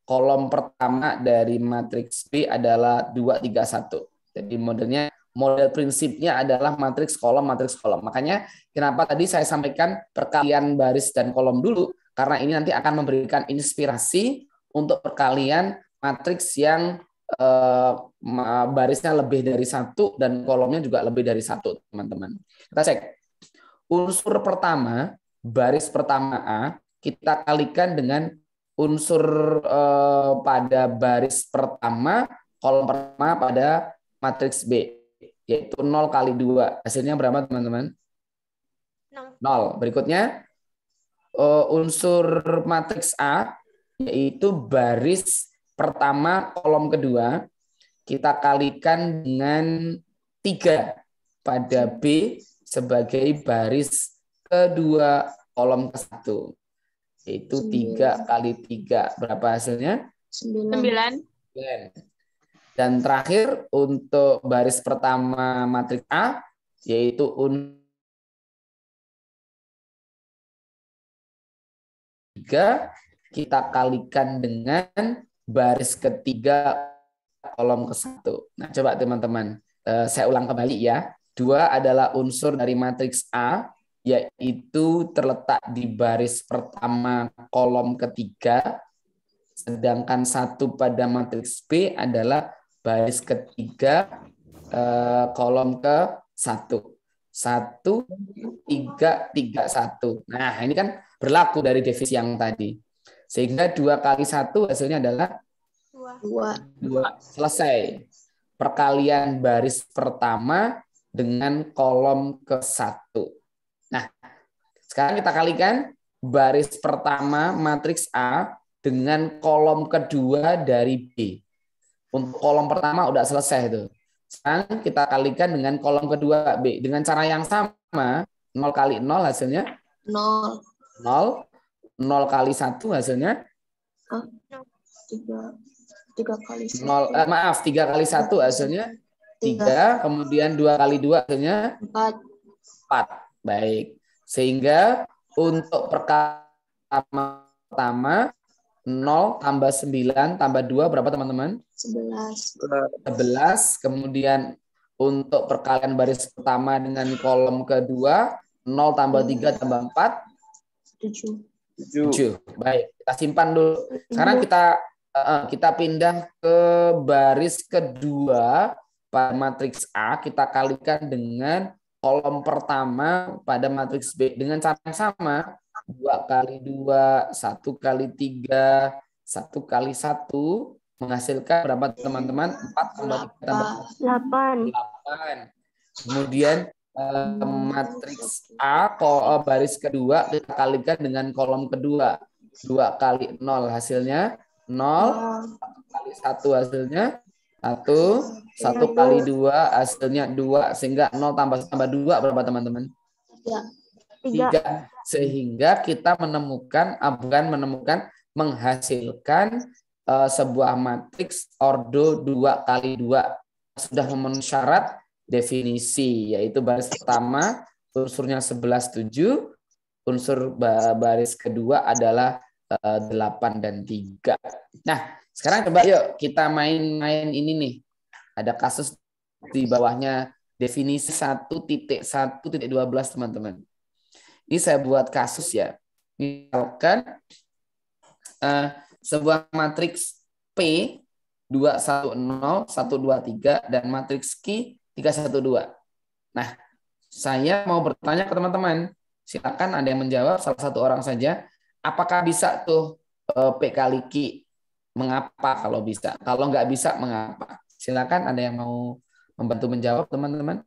kolom pertama dari matriks P adalah 231 jadi modelnya model prinsipnya adalah matriks kolom matriks kolom makanya kenapa tadi saya sampaikan perkalian baris dan kolom dulu karena ini nanti akan memberikan inspirasi untuk perkalian matriks yang uh, barisnya lebih dari satu dan kolomnya juga lebih dari satu teman-teman kita cek unsur pertama baris pertama A kita kalikan dengan unsur eh, pada baris pertama, kolom pertama pada matriks B, yaitu 0 kali 2. Hasilnya berapa, teman-teman? 0. Berikutnya, eh, unsur matriks A, yaitu baris pertama, kolom kedua, kita kalikan dengan 3 pada B sebagai baris kedua kolom ke satu. Yaitu tiga kali tiga Berapa hasilnya? sembilan 9. Dan terakhir untuk baris pertama matriks A, yaitu un 3, kita kalikan dengan baris ketiga kolom ke satu. Nah, coba teman-teman, eh, saya ulang kembali ya. Dua adalah unsur dari matriks A, yaitu terletak di baris pertama kolom ketiga, sedangkan satu pada matriks B adalah baris ketiga eh, kolom ke satu. Satu, tiga, tiga, satu. Nah, ini kan berlaku dari devis yang tadi. Sehingga dua kali satu hasilnya adalah dua. dua. Selesai. Perkalian baris pertama dengan kolom ke satu. Sekarang kita kalikan baris pertama matriks A dengan kolom kedua dari B. Untuk kolom pertama udah selesai itu. Sekarang kita kalikan dengan kolom kedua B. Dengan cara yang sama, 0 kali 0 hasilnya? 0. 0. 0 kali 1 hasilnya? 3. 3 kali 1. 0, eh, maaf, 3 kali 1 hasilnya? 3. 3. Kemudian 2 kali 2 hasilnya? 4. 4. Baik. Sehingga untuk perkara pertama 0 tambah 9 tambah 2 berapa teman-teman? 11. 11. Kemudian untuk perkalian baris pertama dengan kolom kedua 0 tambah 3 hmm. tambah 4 7. 7. Baik, kita simpan dulu. Sekarang kita eh, kita pindah ke baris kedua pada matriks A kita kalikan dengan kolom pertama pada matriks B dengan cara yang sama dua kali dua satu kali tiga satu kali satu menghasilkan berapa teman-teman empat tambah delapan delapan kemudian eh, matriks A kolom eh, baris kedua kita kalikan dengan kolom kedua dua kali nol hasilnya nol kali satu hasilnya satu, satu kali dua hasilnya dua sehingga nol tambah tambah dua berapa teman-teman? Tiga. Sehingga kita menemukan, ah, bukan menemukan, menghasilkan uh, sebuah matriks ordo dua kali dua sudah memenuhi syarat definisi yaitu baris pertama unsurnya 11 7 unsur baris kedua adalah uh, eh, 8 dan 3. Nah, sekarang coba yuk kita main-main ini nih. Ada kasus di bawahnya definisi 1.1.12 teman-teman. Ini saya buat kasus ya. Misalkan uh, sebuah matriks P 210, 123 dan matriks Q 312. Nah, saya mau bertanya ke teman-teman. Silakan ada yang menjawab salah satu orang saja. Apakah bisa tuh eh, P kali Q mengapa kalau bisa. Kalau nggak bisa, mengapa? Silakan ada yang mau membantu menjawab, teman-teman.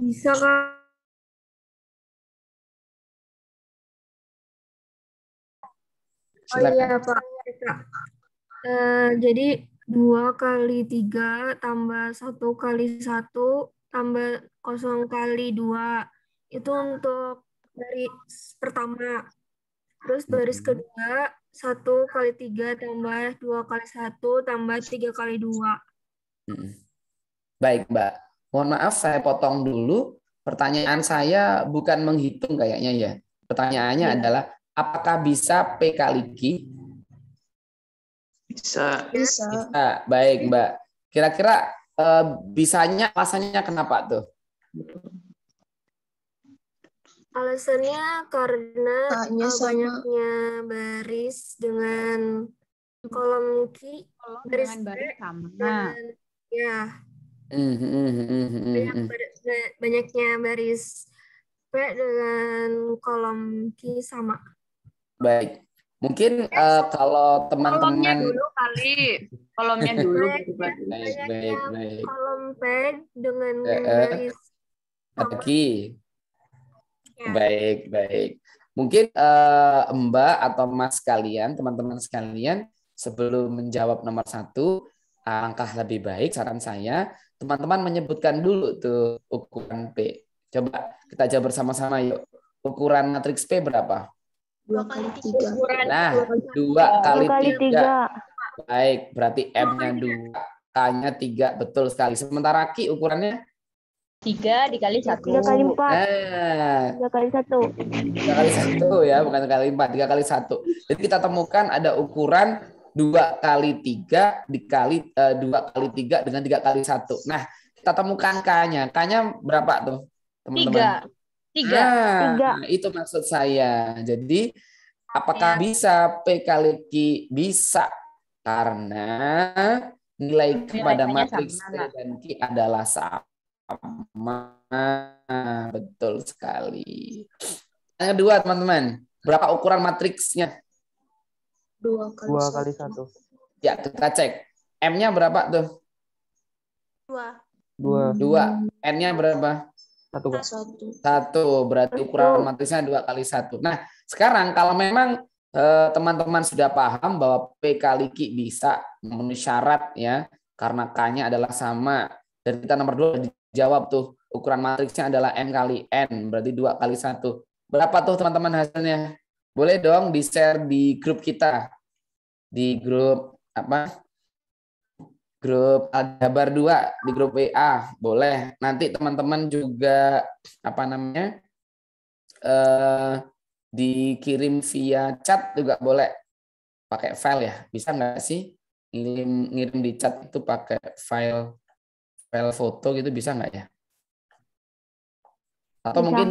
Bisa, Kak. Oh iya, Pak. Uh, jadi dua kali tiga tambah satu kali satu tambah 0 kali dua Itu untuk baris pertama. Terus baris hmm. kedua 1 kali 3 tambah 2 kali 1 tambah 3 kali 2. Hmm. Baik, Mbak. Mohon maaf saya potong dulu. Pertanyaan saya bukan menghitung kayaknya ya. Pertanyaannya ya. adalah apakah bisa P kali Q? Bisa. Bisa. bisa. Baik, Mbak. Kira-kira uh, bisanya alasannya kenapa tuh? Alasannya karena Tanya banyaknya eh, banyaknya baris dengan kolom Q, kolom baris dengan baris sama. Dengan, ya. Mm -hmm. Banyak, banyaknya baris P dengan kolom Q sama. Baik. Mungkin uh, kalau teman-teman dulu kali, kolomnya (laughs) dulu. baik, baik, baik, Kolom P dengan baris Q. Iya. Baik, baik. Mungkin uh, Mbak atau Mas sekalian, teman-teman sekalian, sebelum menjawab nomor satu, angkah lebih baik saran saya, teman-teman menyebutkan dulu tuh ukuran P. Coba kita jawab bersama-sama yuk. Ukuran matriks P berapa? Dua kali tiga. Nah, dua kali, tiga. tiga. Baik, berarti M-nya dua, K-nya tiga, betul sekali. Sementara Ki ukurannya Tiga dikali satu. Tiga kali empat. tiga eh. Tiga kali satu. Tiga kali satu ya, bukan kali empat. Tiga kali satu. Jadi kita temukan ada ukuran dua kali tiga dikali eh, dua kali tiga dengan tiga kali satu. Nah, kita temukan k-nya. K-nya berapa tuh, teman-teman? Tiga. Tiga. Ah, nah, tiga. Itu maksud saya. Jadi apakah ya. bisa p kali q bisa karena nilai kepada matriks P dan Q adalah sama sama betul sekali. Yang kedua, teman-teman. Berapa ukuran matriksnya? Dua kali, Dua kali satu. Ya, kita cek. M-nya berapa tuh? Dua. Dua. Dua. N-nya berapa? Satu. Satu. Berarti ukuran matriksnya dua kali satu. Nah, sekarang kalau memang eh, teman-teman eh, sudah paham bahwa P kali Q bisa memenuhi syarat ya, karena K-nya adalah sama. Dan kita nomor dua jawab tuh ukuran matriksnya adalah n kali N, berarti dua kali satu Berapa tuh teman-teman hasilnya? Boleh dong di-share di grup kita. Di grup apa? Grup Aljabar 2, di grup WA. Boleh. Nanti teman-teman juga apa namanya? Eh, dikirim via chat juga boleh. Pakai file ya. Bisa nggak sih? ngirim di chat itu pakai file file foto gitu bisa nggak ya? Atau bisa. mungkin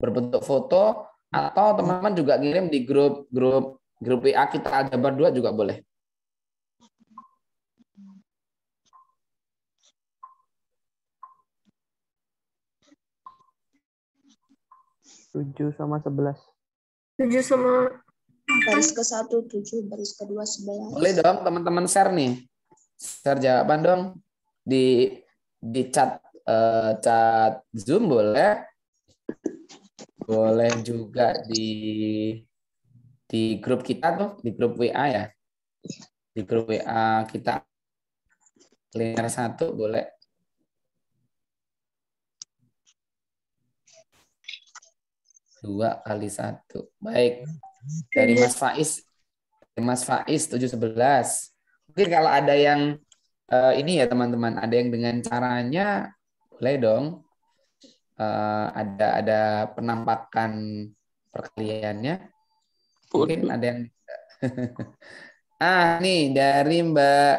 berbentuk foto atau teman-teman juga kirim di grup grup grup WA kita ada berdua juga boleh. Tujuh sama sebelas. Tujuh sama baris ke tujuh tujuh ke kedua sebelas Boleh dong teman-teman share nih. Share jawaban dong di di chat uh, chat Zoom boleh. Boleh juga di di grup kita tuh, di grup WA ya. Di grup WA kita linear satu boleh. dua kali satu. Baik, dari Mas Faiz Mas Faiz 711 mungkin kalau ada yang uh, ini ya teman-teman ada yang dengan caranya boleh dong uh, ada ada penampakan perkaliannya mungkin ada yang (laughs) ah nih dari Mbak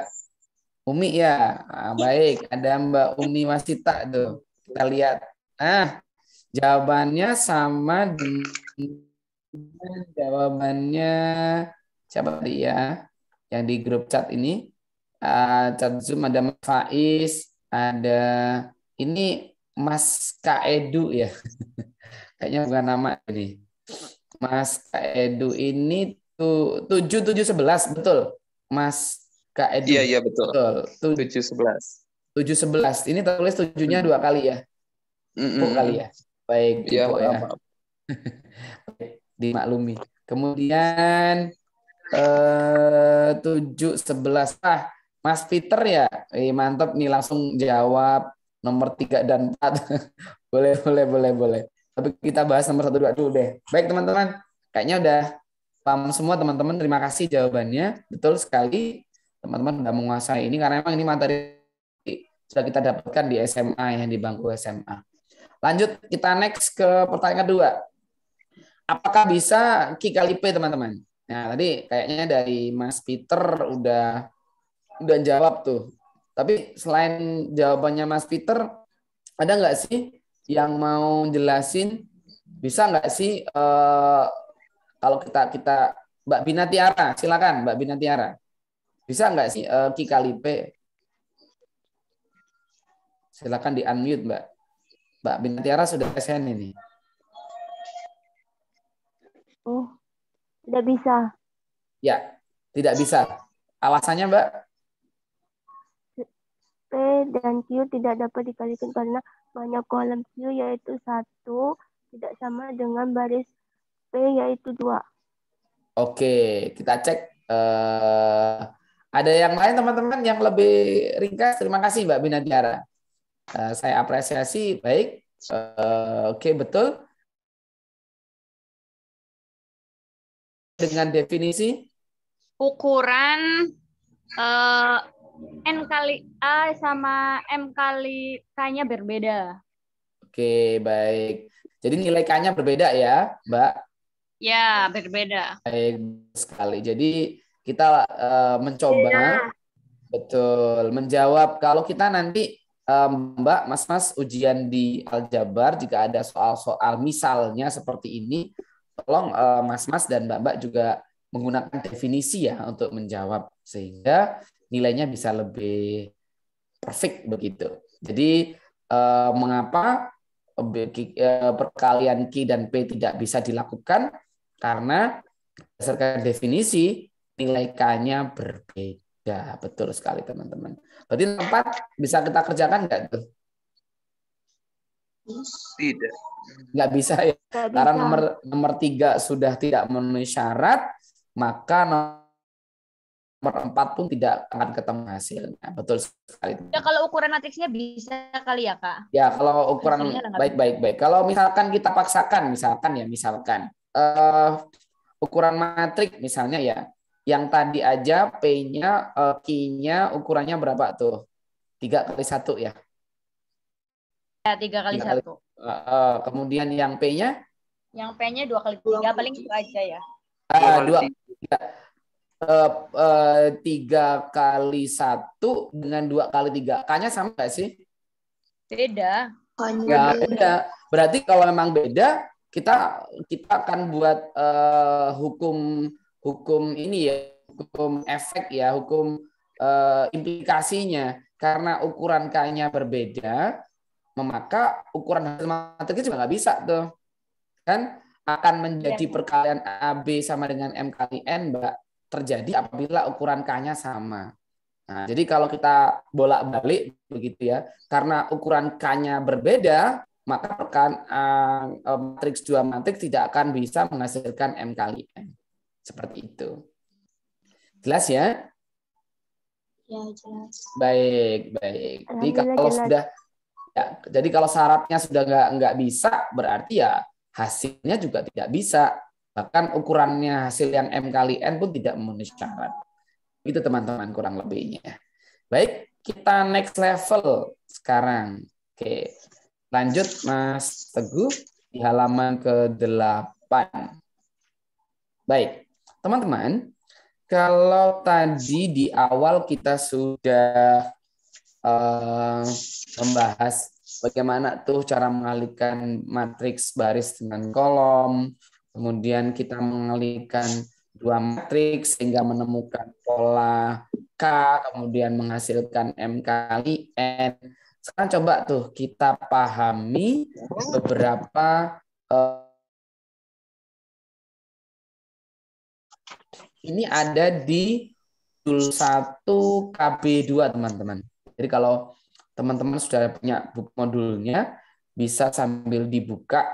Umi ya ah, baik ada Mbak Umi Wasita tuh kita lihat ah jawabannya sama dengan Jawabannya siapa tadi ya? Yang di grup chat ini. Uh, chat Zoom ada Mas Faiz, ada ini Mas Kaedu ya. (laughs) Kayaknya bukan nama ini. Mas Kaedu ini tuh tujuh tujuh sebelas betul. Mas Kaedu. Iya iya betul. Tujuh sebelas. Tujuh sebelas. Ini tertulis tujuhnya dua kali ya. Mm -mm. Dua kali ya. Baik. Iya. Gitu ya. (laughs) dimaklumi. Kemudian eh, tujuh sebelas ah Mas Peter ya, eh, mantap nih langsung jawab nomor tiga dan empat (laughs) boleh boleh boleh boleh. Tapi kita bahas nomor satu dua dulu deh. Baik teman-teman, kayaknya udah paham semua teman-teman. Terima kasih jawabannya, betul sekali teman-teman nggak menguasai ini karena memang ini materi sudah kita dapatkan di SMA yang di bangku SMA. Lanjut kita next ke pertanyaan kedua apakah bisa kikalipe teman-teman? Nah, tadi kayaknya dari Mas Peter udah udah jawab tuh. Tapi selain jawabannya Mas Peter, ada nggak sih yang mau jelasin? Bisa nggak sih uh, kalau kita kita Mbak Bina silakan Mbak Bina Tiara. Bisa nggak sih uh, eh, kikalipe? Silakan di unmute Mbak. Mbak Bina Tiara sudah present ini. Tidak bisa. Ya, tidak bisa. Alasannya, Mbak? P dan Q tidak dapat dikalikan karena banyak kolom Q yaitu satu tidak sama dengan baris P yaitu dua. Oke, kita cek. Uh, ada yang lain teman-teman yang lebih ringkas? Terima kasih Mbak Binadiara. Uh, eh, saya apresiasi. Baik. Uh, Oke, okay, betul. dengan definisi ukuran uh, n kali a sama m kali k-nya berbeda. Oke, baik. Jadi nilai k-nya berbeda ya, Mbak? Ya, berbeda. Baik sekali. Jadi kita uh, mencoba ya. betul menjawab kalau kita nanti eh, Mbak, Mas-mas ujian di aljabar jika ada soal-soal misalnya seperti ini tolong eh, mas-mas dan mbak-mbak juga menggunakan definisi ya untuk menjawab sehingga nilainya bisa lebih perfect begitu. Jadi uh, mengapa eh, perkalian Q dan P tidak bisa dilakukan? Karena berdasarkan definisi nilai K-nya berbeda. Betul sekali teman-teman. Berarti tempat bisa kita kerjakan nggak tuh? Tidak. Nggak bisa ya. Tidak Karena nomor nomor tiga sudah tidak memenuhi syarat, maka nomor empat pun tidak akan ketemu hasilnya. Betul sekali. Ya kalau ukuran matriksnya bisa kali ya kak. Ya kalau ukuran baik baik baik. Kalau misalkan kita paksakan, misalkan ya misalkan uh, ukuran matrik misalnya ya, yang tadi aja p-nya, uh, q-nya ukurannya berapa tuh? Tiga kali satu ya ya tiga kali satu uh, kemudian yang p-nya yang p-nya dua kali tiga paling itu aja ya uh, dua tiga uh, uh, tiga kali satu dengan dua kali tiga k-nya sama nggak sih beda Ya, beda berarti kalau memang beda kita kita akan buat uh, hukum hukum ini ya hukum efek ya hukum uh, implikasinya karena ukuran k-nya berbeda maka ukuran hasil matematika juga nggak bisa tuh kan akan menjadi ya. perkalian AB sama dengan M kali N Mbak terjadi apabila ukuran K-nya sama. Nah, jadi kalau kita bolak-balik begitu ya, karena ukuran K-nya berbeda, maka perkalian uh, e, matriks dua matriks tidak akan bisa menghasilkan M kali N. Seperti itu. Jelas ya? Ya, jelas. Baik, baik. Jadi kalau sudah Ya, jadi kalau syaratnya sudah nggak nggak bisa, berarti ya hasilnya juga tidak bisa. Bahkan ukurannya hasil yang M kali N pun tidak memenuhi syarat. Itu teman-teman kurang lebihnya. Baik, kita next level sekarang. Oke, lanjut Mas Teguh di halaman ke-8. Baik, teman-teman, kalau tadi di awal kita sudah Eh, membahas bagaimana tuh cara mengalihkan matriks baris dengan kolom, kemudian kita mengalihkan dua matriks sehingga menemukan pola K, kemudian menghasilkan M kali N. Sekarang coba tuh kita pahami beberapa uh, ini ada di judul 1 KB2 teman-teman. Jadi kalau teman-teman sudah punya modulnya, bisa sambil dibuka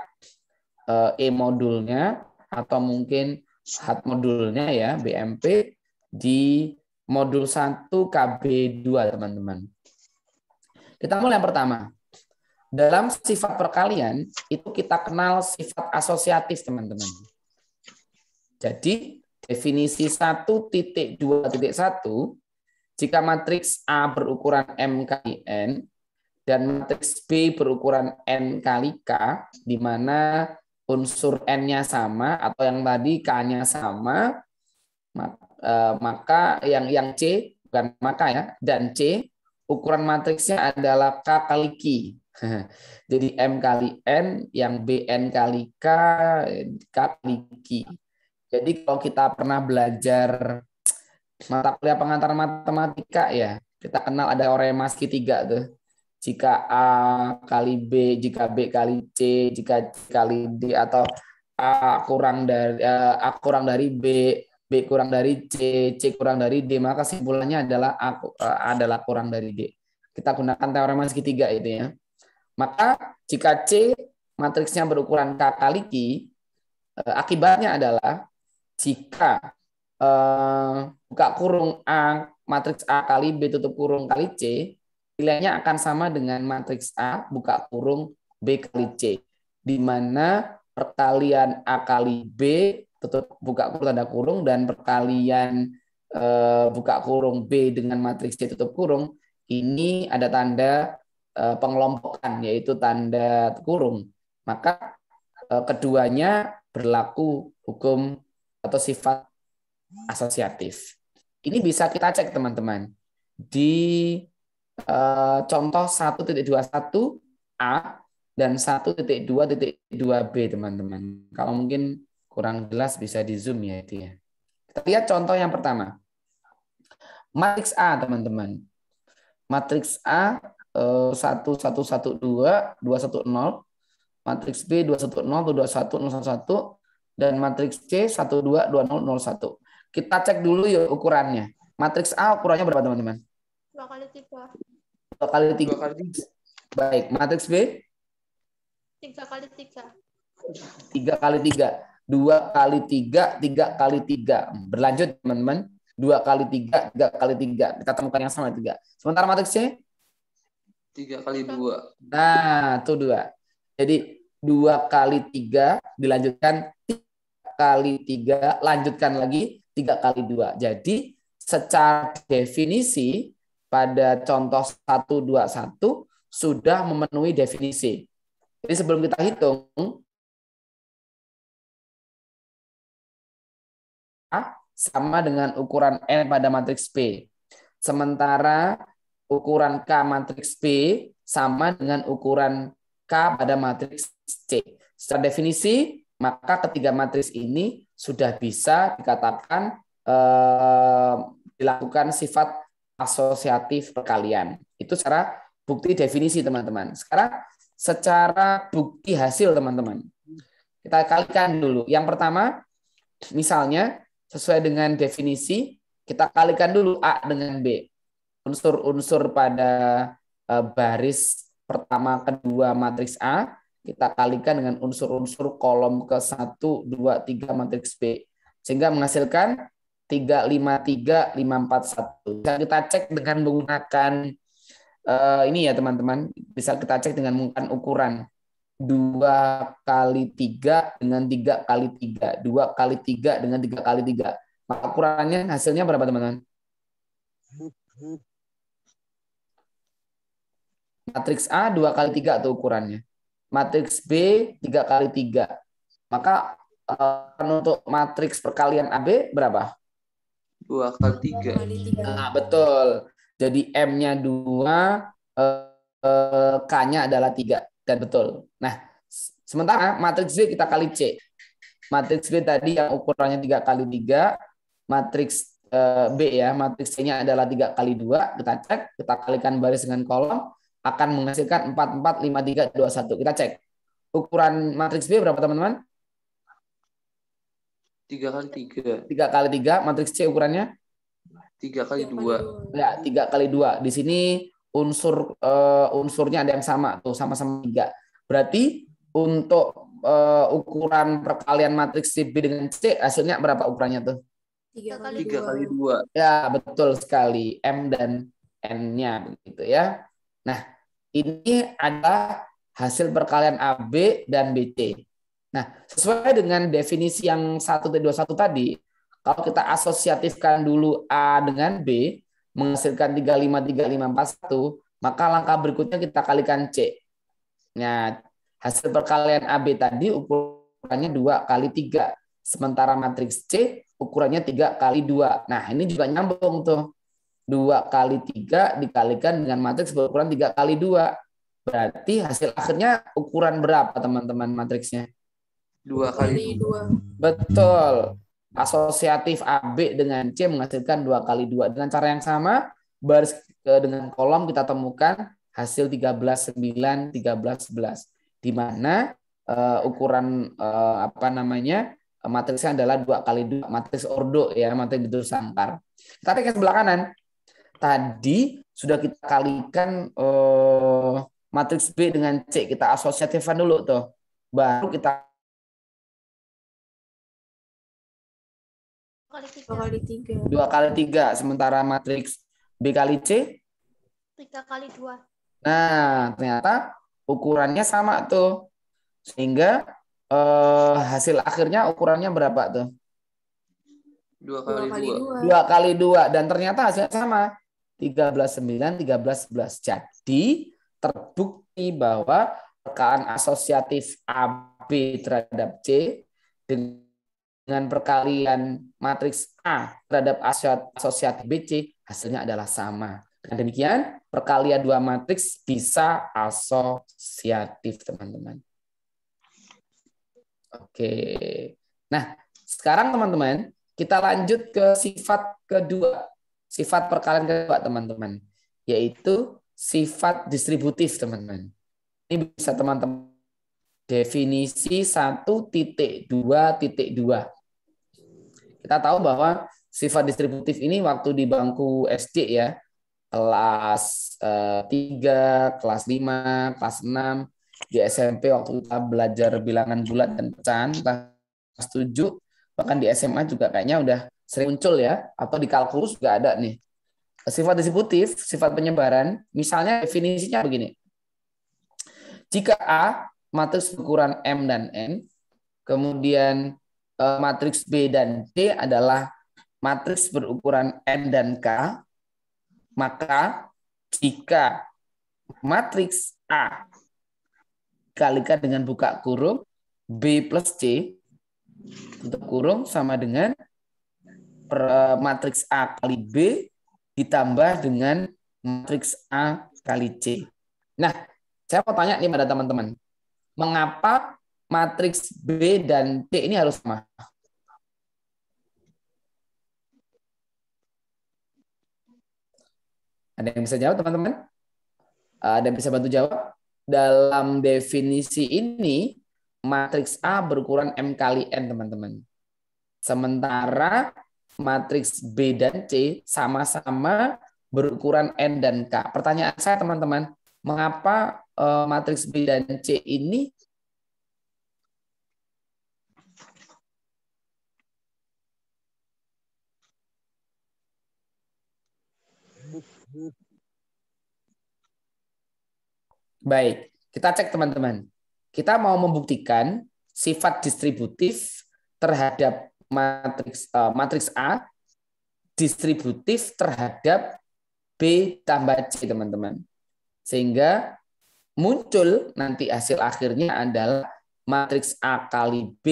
e-modulnya eh, e atau mungkin hard modulnya ya BMP di modul 1 KB2 teman-teman. Kita mulai yang pertama. Dalam sifat perkalian itu kita kenal sifat asosiatif teman-teman. Jadi definisi 1.2.1 jika matriks A berukuran M kali N dan matriks B berukuran N kali K, di mana unsur N-nya sama atau yang tadi K-nya sama, e, maka yang yang C bukan maka ya dan C ukuran matriksnya adalah K kali Q. (laughs) Jadi M kali N, yang b n kali K, K kali Q. Jadi kalau kita pernah belajar mata kuliah pengantar matematika ya kita kenal ada orang maski tiga tuh jika a kali b jika b kali c jika c kali d atau a kurang dari a kurang dari b b kurang dari c c kurang dari d maka kesimpulannya adalah a, a adalah kurang dari d kita gunakan teorema segitiga itu ya maka jika c matriksnya berukuran k kali k eh, akibatnya adalah jika uh, buka kurung A matriks A kali B tutup kurung kali C, nilainya akan sama dengan matriks A buka kurung B kali C, di mana perkalian A kali B tutup buka kurung tanda kurung dan perkalian uh, eh, buka kurung B dengan matriks C tutup kurung ini ada tanda uh, pengelompokan yaitu tanda kurung. Maka uh, keduanya berlaku hukum atau sifat asosiatif. Ini bisa kita cek teman-teman di uh, contoh 1.21a dan 1.2.2b teman-teman. Kalau mungkin kurang jelas bisa di zoom ya itu ya. Kita lihat contoh yang pertama. Matriks A teman-teman. Matriks A eh, 1112 210 matriks B 210 221 dan matriks C 122001. Kita cek dulu yuk ukurannya. Matriks A ukurannya berapa teman-teman? Dua kali tiga. Dua kali tiga. kali tiga. Baik, matriks B? Tiga kali tiga. Tiga kali tiga. Dua kali tiga, tiga kali tiga. Berlanjut teman-teman. Dua kali tiga, tiga kali tiga. Kita temukan yang sama tiga. Sementara matriks C? Tiga kali dua. Nah, itu dua. Jadi dua kali tiga dilanjutkan tiga kali tiga, lanjutkan lagi 3 kali 2. Jadi secara definisi pada contoh 121 sudah memenuhi definisi. Jadi sebelum kita hitung, A sama dengan ukuran N pada matriks P. Sementara ukuran K matriks P sama dengan ukuran K pada matriks C. Secara definisi, maka ketiga matriks ini sudah bisa dikatakan eh, dilakukan sifat asosiatif perkalian. Itu secara bukti definisi teman-teman. Sekarang secara bukti hasil teman-teman. Kita kalikan dulu. Yang pertama, misalnya sesuai dengan definisi, kita kalikan dulu A dengan B. Unsur-unsur pada eh, baris pertama kedua matriks A kita kalikan dengan unsur-unsur kolom ke 1, 2, 3 matriks B. Sehingga menghasilkan 3, 5, 3, 5, 4, 1. Bisa kita cek dengan menggunakan uh, ini ya teman-teman. Bisa kita cek dengan menggunakan ukuran. 2 kali 3 dengan 3 kali 3. 2 kali 3 dengan 3 kali 3. Maka nah, ukurannya hasilnya berapa teman-teman? Matriks A 2 kali 3 tuh ukurannya? matriks B 3 kali 3. Maka eh, untuk matriks perkalian AB berapa? 2 kali 3. Nah, betul. Jadi M-nya 2, eh, K-nya adalah 3. Dan betul. Nah, sementara matriks B kita kali C. Matriks B tadi yang ukurannya 3 kali 3, matriks eh, B ya, matriks C-nya adalah 3 kali 2, kita cek, kita kalikan baris dengan kolom, akan menghasilkan 4, 4, 5, 3, 2, 1. Kita cek. Ukuran matriks B berapa teman-teman? 3 kali 3. 3 kali 3. Matriks C ukurannya? 3 kali 2. Ya, 3 kali 2. Di sini unsur uh, unsurnya ada yang sama. Tuh, sama-sama 3. Berarti untuk uh, ukuran perkalian matriks B dengan C, hasilnya berapa ukurannya tuh? 3 kali 2. Ya, betul sekali. M dan N-nya. Begitu ya. Nah, ini adalah hasil perkalian AB dan BC. Nah, sesuai dengan definisi yang satu tadi, kalau kita asosiatifkan dulu A dengan B, menghasilkan 353541, maka langkah berikutnya kita kalikan C. Nah, hasil perkalian AB tadi ukurannya 2 kali 3. Sementara matriks C ukurannya 3 kali 2. Nah, ini juga nyambung tuh. 2 kali 3 dikalikan dengan matriks berukuran 3 kali 2. Berarti hasil akhirnya ukuran berapa teman-teman matriksnya? 2 kali 2. Betul. Asosiatif AB dengan C menghasilkan 2 kali 2. Dengan cara yang sama, baris dengan kolom kita temukan hasil 13, 9, 13, 11. Di mana uh, ukuran uh, apa namanya matriksnya adalah 2 kali 2. matriks ordo ya matriks bentuk sangkar. Kita ke sebelah kanan tadi sudah kita kalikan uh, matriks B dengan C. Kita asosiatifkan dulu tuh. Baru kita dua kali tiga. Dua kali tiga. Sementara matriks B kali C? Tiga kali dua. Nah, ternyata ukurannya sama tuh. Sehingga eh, hasil akhirnya ukurannya berapa tuh? Dua kali dua. Dua kali dua. Dan ternyata hasilnya sama. 13.9, 13.11. Jadi terbukti bahwa perkalian asosiatif AB terhadap C dengan perkalian matriks A terhadap asosiatif BC hasilnya adalah sama. Dengan demikian, perkalian dua matriks bisa asosiatif, teman-teman. Oke. Nah, sekarang teman-teman, kita lanjut ke sifat kedua sifat perkalian kedua teman-teman, yaitu sifat distributif teman-teman. Ini bisa teman-teman definisi 1.2.2. Kita tahu bahwa sifat distributif ini waktu di bangku SD ya, kelas eh, 3, kelas 5, kelas 6, di SMP waktu kita belajar bilangan bulat dan pecahan, kelas 7, bahkan di SMA juga kayaknya udah sering muncul ya atau di kalkulus juga ada nih sifat disiputif sifat penyebaran misalnya definisinya begini jika A matriks berukuran M dan N kemudian e, matriks B dan D adalah matriks berukuran N dan K maka jika matriks A dikalikan dengan buka kurung B plus C tutup kurung sama dengan per eh, matriks A kali B ditambah dengan matriks A kali C. Nah, saya mau tanya nih pada teman-teman. Mengapa matriks B dan C ini harus sama? Ada yang bisa jawab, teman-teman? Eh, ada yang bisa bantu jawab? Dalam definisi ini, matriks A berukuran M kali N, teman-teman. Sementara matriks B dan C sama-sama berukuran N dan K. Pertanyaan saya teman-teman, mengapa uh, eh, matriks B dan C ini Baik, kita cek teman-teman. Kita mau membuktikan sifat distributif terhadap matriks uh, matriks A distributif terhadap B tambah C, teman-teman. Sehingga muncul nanti hasil akhirnya adalah matriks A kali B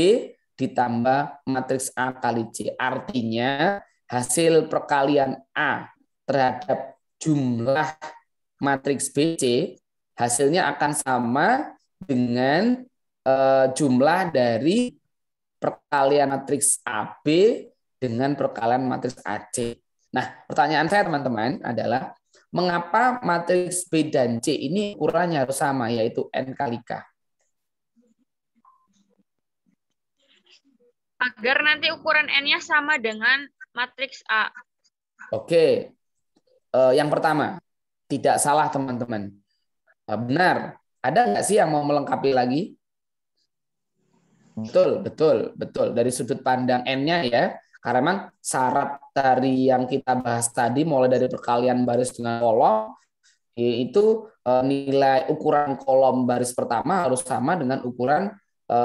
ditambah matriks A kali C. Artinya hasil perkalian A terhadap jumlah matriks B C hasilnya akan sama dengan eh, jumlah dari perkalian matriks AB dengan perkalian matriks AC. Nah, pertanyaan saya teman-teman adalah mengapa matriks B dan C ini ukurannya harus sama yaitu n kali k? Agar nanti ukuran n-nya sama dengan matriks A. Oke, Uh, yang pertama tidak salah teman-teman. Eh, benar. Ada nggak sih yang mau melengkapi lagi? Betul, betul, betul. Dari sudut pandang N-nya ya, karena memang syarat dari yang kita bahas tadi, mulai dari perkalian baris dengan kolom, itu e, nilai ukuran kolom baris pertama harus sama dengan ukuran e,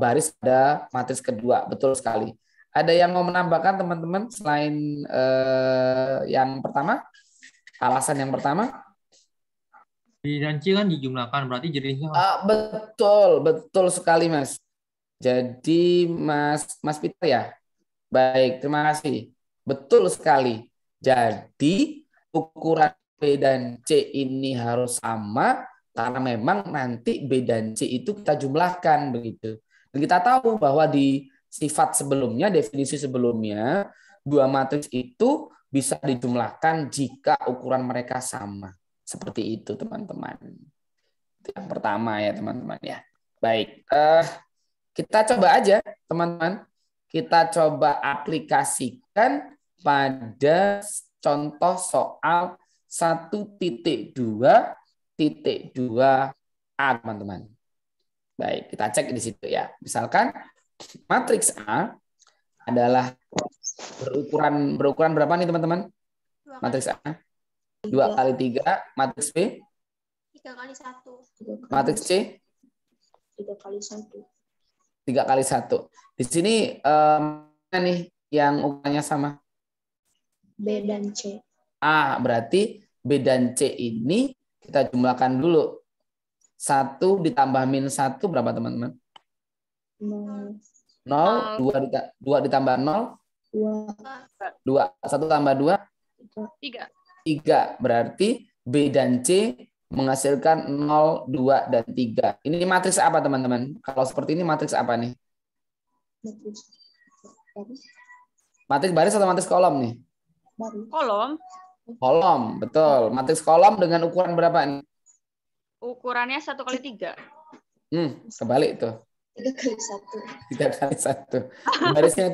baris pada matris kedua. Betul sekali. Ada yang mau menambahkan teman-teman selain e, yang pertama? Alasan yang pertama? di kan dijumlahkan, berarti jadinya... Uh, betul, betul sekali mas. Jadi Mas Mas Peter ya. Baik, terima kasih. Betul sekali. Jadi ukuran B dan C ini harus sama karena memang nanti B dan C itu kita jumlahkan begitu. Dan kita tahu bahwa di sifat sebelumnya, definisi sebelumnya, dua matriks itu bisa dijumlahkan jika ukuran mereka sama. Seperti itu, teman-teman. yang pertama ya, teman-teman ya. Baik. Uh, kita coba aja, teman-teman. Kita coba aplikasikan pada contoh soal titik titik dua dua A, teman-teman. Baik, kita cek di situ ya. Misalkan matriks A adalah berukuran berukuran berapa nih, teman-teman? Matriks A. dua kali tiga matriks B. tiga kali satu Matriks C. tiga kali satu tiga kali satu. Di sini um, nih yang ukurannya sama? B dan C. Ah, berarti B dan C ini kita jumlahkan dulu. Satu ditambah min satu berapa teman-teman? Nol. Nol. Dua, dua ditambah nol? Dua. Dua. Satu tambah dua? Tiga. Tiga. Berarti B dan C menghasilkan 0, 2, dan 3. Ini matriks apa, teman-teman? Kalau seperti ini matriks apa nih? Matriks baris atau matriks kolom nih? Kolom. Kolom, betul. Matriks kolom dengan ukuran berapa nih? Ukurannya 1 kali 3. Hmm, kebalik tuh. 3 kali 1. 3 kali 1. Barisnya,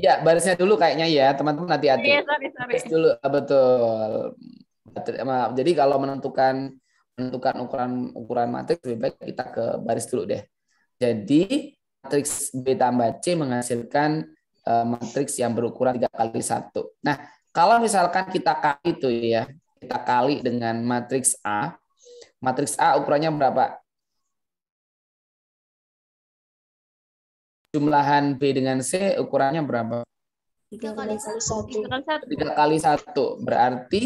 ya barisnya dulu kayaknya ya. Teman-teman hati-hati. Iya, sorry, sorry. Baris dulu, betul. Jadi kalau menentukan menentukan ukuran ukuran matriks lebih baik kita ke baris dulu deh. Jadi matriks B tambah C menghasilkan uh, matriks yang berukuran 3 kali 1. Nah, kalau misalkan kita kali itu ya, kita kali dengan matriks A. Matriks A ukurannya berapa? Jumlahan B dengan C ukurannya berapa? 3 kali satu. 3 kali 1. Berarti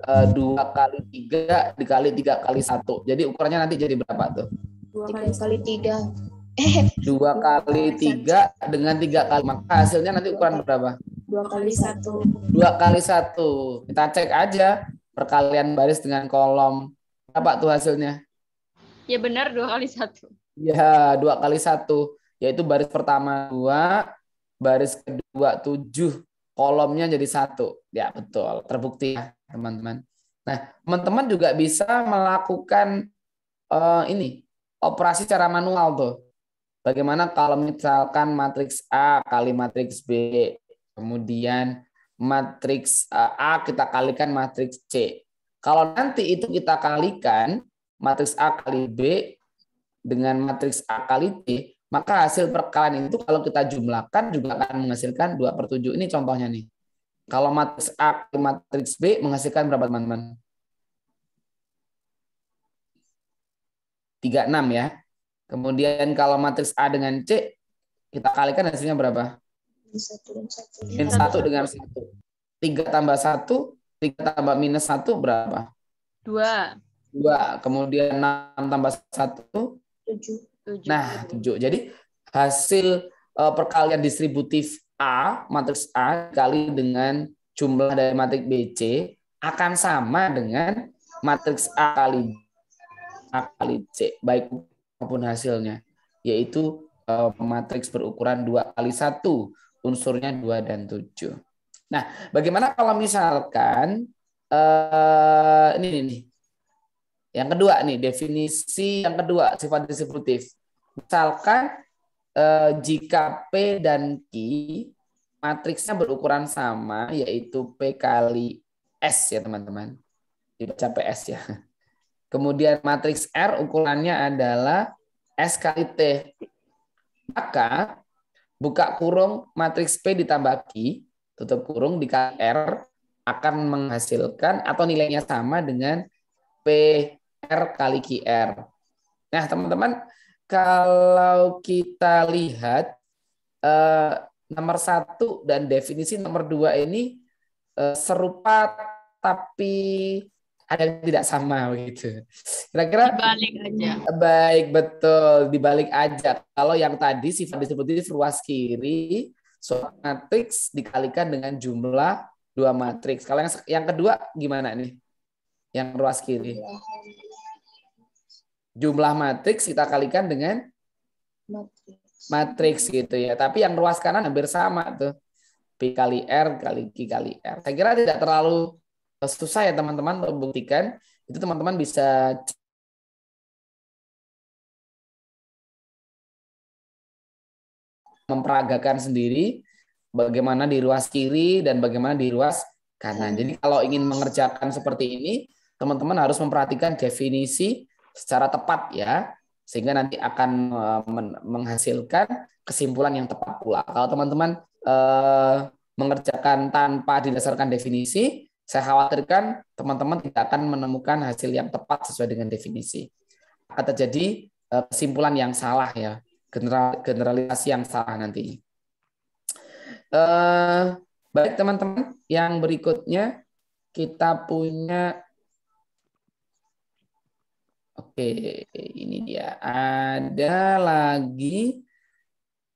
Eh, dua kali tiga dikali tiga kali satu. Jadi ukurannya nanti jadi berapa tuh? Dua kali tiga. (laughs) Dua kali tiga dengan tiga kali maka hasilnya nanti ukuran berapa? Dua kali satu. Dua kali satu. Kita cek aja perkalian baris dengan kolom. Apa tuh hasilnya? Ya benar dua kali satu. Ya dua kali satu yaitu baris pertama dua, baris kedua tujuh, kolomnya jadi satu. Ya betul terbukti. ya teman-teman. Nah, teman-teman juga bisa melakukan uh, ini operasi secara manual tuh. Bagaimana kalau misalkan matriks A kali matriks B, kemudian matriks eh, A kita kalikan matriks C. Kalau nanti itu kita kalikan matriks A kali B dengan matriks A kali C, maka hasil perkalian itu kalau kita jumlahkan juga akan menghasilkan 2 per 7. Ini contohnya nih. Kalau matriks A ke matriks B menghasilkan berapa teman-teman? 36 ya. Kemudian kalau matriks A dengan C, kita kalikan hasilnya berapa? Minus 1 dengan 1. 3 tambah 1, 3 tambah minus 1 berapa? 2. 2. Kemudian 6 tambah 1, 7. Nah, 7. Jadi hasil eh, perkalian distributif A, matriks A kali dengan jumlah dari matriks BC akan sama dengan matriks A kali A kali C, baik maupun hasilnya, yaitu eh, matriks berukuran 2 kali 1, unsurnya 2 dan 7. Nah, bagaimana kalau misalkan uh, ini nih. Yang kedua nih, definisi yang kedua sifat distributif. Misalkan eh, jika P dan Q matriksnya berukuran sama, yaitu P kali S ya teman-teman. Dibaca PS ya. (laughs) Kemudian matriks R ukurannya adalah S kali T. Maka buka kurung matriks P ditambah Q, tutup kurung dikali R akan menghasilkan atau nilainya sama dengan P R kali QR. Nah, teman-teman, kalau kita lihat eh, nomor satu dan definisi nomor dua ini eh, serupa tapi ada yang tidak sama begitu. Kira-kira dibalik aja. Baik, betul, dibalik aja. Kalau yang tadi sifat distributif ruas kiri suatu matriks dikalikan dengan jumlah dua matriks. Kalau yang yang kedua gimana nih? Yang ruas kiri jumlah matriks kita kalikan dengan matriks. gitu ya. Tapi yang ruas kanan hampir sama tuh. P kali R kali Q kali R. Saya kira tidak terlalu susah ya teman-teman untuk membuktikan. Itu teman-teman bisa memperagakan sendiri bagaimana di ruas kiri dan bagaimana di ruas kanan. Jadi kalau ingin mengerjakan seperti ini, teman-teman harus memperhatikan definisi secara tepat ya sehingga nanti akan eh, menghasilkan kesimpulan yang tepat pula. Kalau teman-teman eh, mengerjakan tanpa didasarkan definisi, saya khawatirkan teman-teman tidak akan menemukan hasil yang tepat sesuai dengan definisi. Akan terjadi eh, kesimpulan yang salah ya, general, generalisasi yang salah nanti Eh, baik teman-teman, yang berikutnya kita punya Oke, ini dia. Ada lagi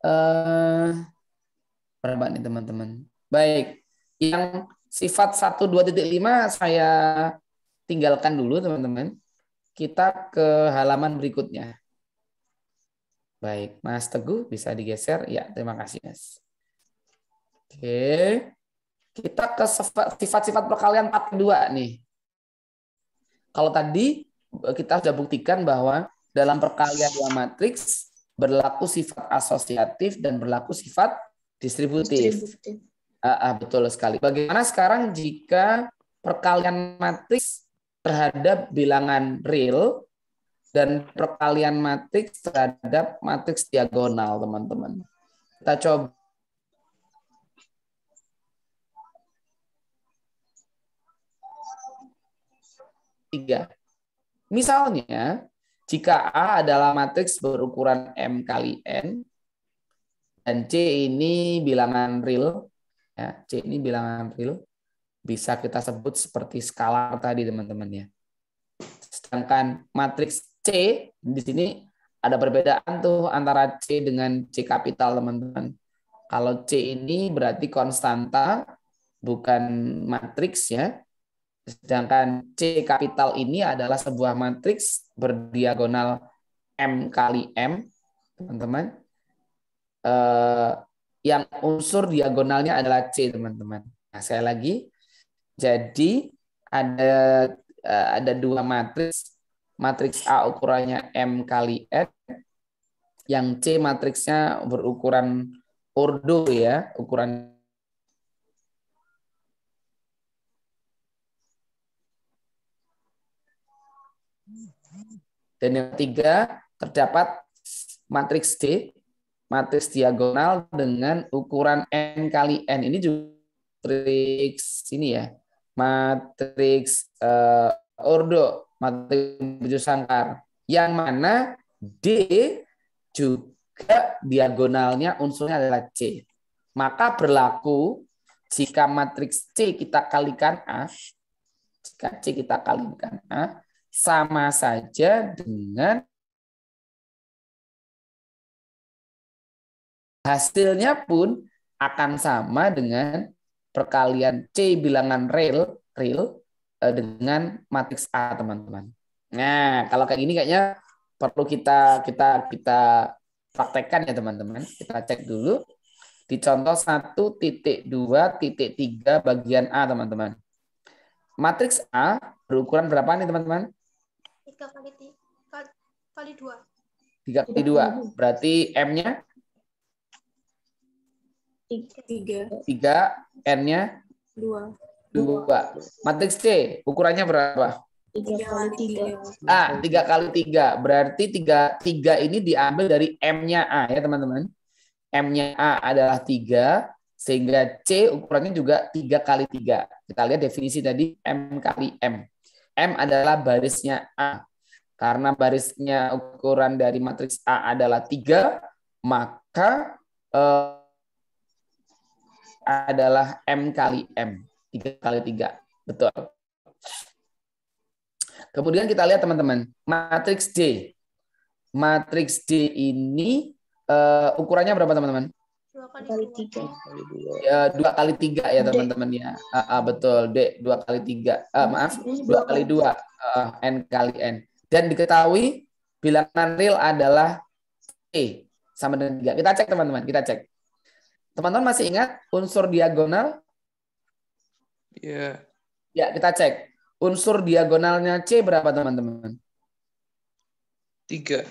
eh nih teman-teman? Baik, yang sifat 1.2.5 saya tinggalkan dulu teman-teman. Kita ke halaman berikutnya. Baik, Mas Teguh bisa digeser. Ya, terima kasih Mas. Oke. Kita ke sifat-sifat perkalian part 2 nih. Kalau tadi kita sudah buktikan bahwa dalam perkalian dua matriks berlaku sifat asosiatif dan berlaku sifat distributif. distributif. Uh, ah, betul sekali. Bagaimana sekarang jika perkalian matriks terhadap bilangan real dan perkalian matriks terhadap matriks diagonal, teman-teman. Kita coba tiga. Misalnya, jika A adalah matriks berukuran M kali N, dan C ini bilangan real, ya, C ini bilangan real, bisa kita sebut seperti skalar tadi teman-teman ya. Sedangkan matriks C di sini ada perbedaan tuh antara C dengan C kapital teman-teman. Kalau C ini berarti konstanta, bukan matriks ya. Sedangkan C kapital ini adalah sebuah matriks berdiagonal M kali M, teman-teman. Eh, yang unsur diagonalnya adalah C, teman-teman. Nah, saya lagi, jadi ada eh, ada dua matriks. Matriks A ukurannya M kali N, yang C matriksnya berukuran ordo ya, ukuran Dan yang ketiga, terdapat matriks D, matriks diagonal dengan ukuran N kali N. Ini juga matriks ini ya, matriks uh, ordo, matriks tujuh sangkar. Yang mana D juga diagonalnya unsurnya adalah C. Maka berlaku jika matriks C kita kalikan A, jika C kita kalikan A, sama saja dengan hasilnya pun akan sama dengan perkalian C bilangan real real eh, dengan matriks A teman-teman. Nah, kalau kayak gini kayaknya perlu kita kita kita praktekkan ya teman-teman. Kita cek dulu di contoh 1.2.3 bagian A teman-teman. Matriks A berukuran berapa nih teman-teman? tiga kali tiga kali dua tiga kali dua berarti m-nya tiga tiga n-nya dua dua matriks c ukurannya berapa tiga kali tiga a ah, tiga kali tiga berarti tiga tiga ini diambil dari m-nya a ya teman-teman m-nya a adalah tiga sehingga C ukurannya juga tiga kali tiga Kita lihat definisi tadi M kali M. M adalah barisnya A. Karena barisnya ukuran dari matriks A adalah 3, maka eh, adalah M kali M. 3 kali 3. Betul. Kemudian kita lihat teman-teman, matriks D. Matriks D ini eh, ukurannya berapa teman-teman? kali tiga. Ya dua kali tiga ya teman-teman ya. Uh, uh, betul d dua kali tiga. Uh, maaf dua kali dua uh, n kali n. Dan diketahui bilangan real adalah e sama dengan tiga. Kita cek teman-teman. Kita cek. Teman-teman masih ingat unsur diagonal? Iya. Yeah. Ya kita cek. Unsur diagonalnya c berapa teman-teman? Tiga.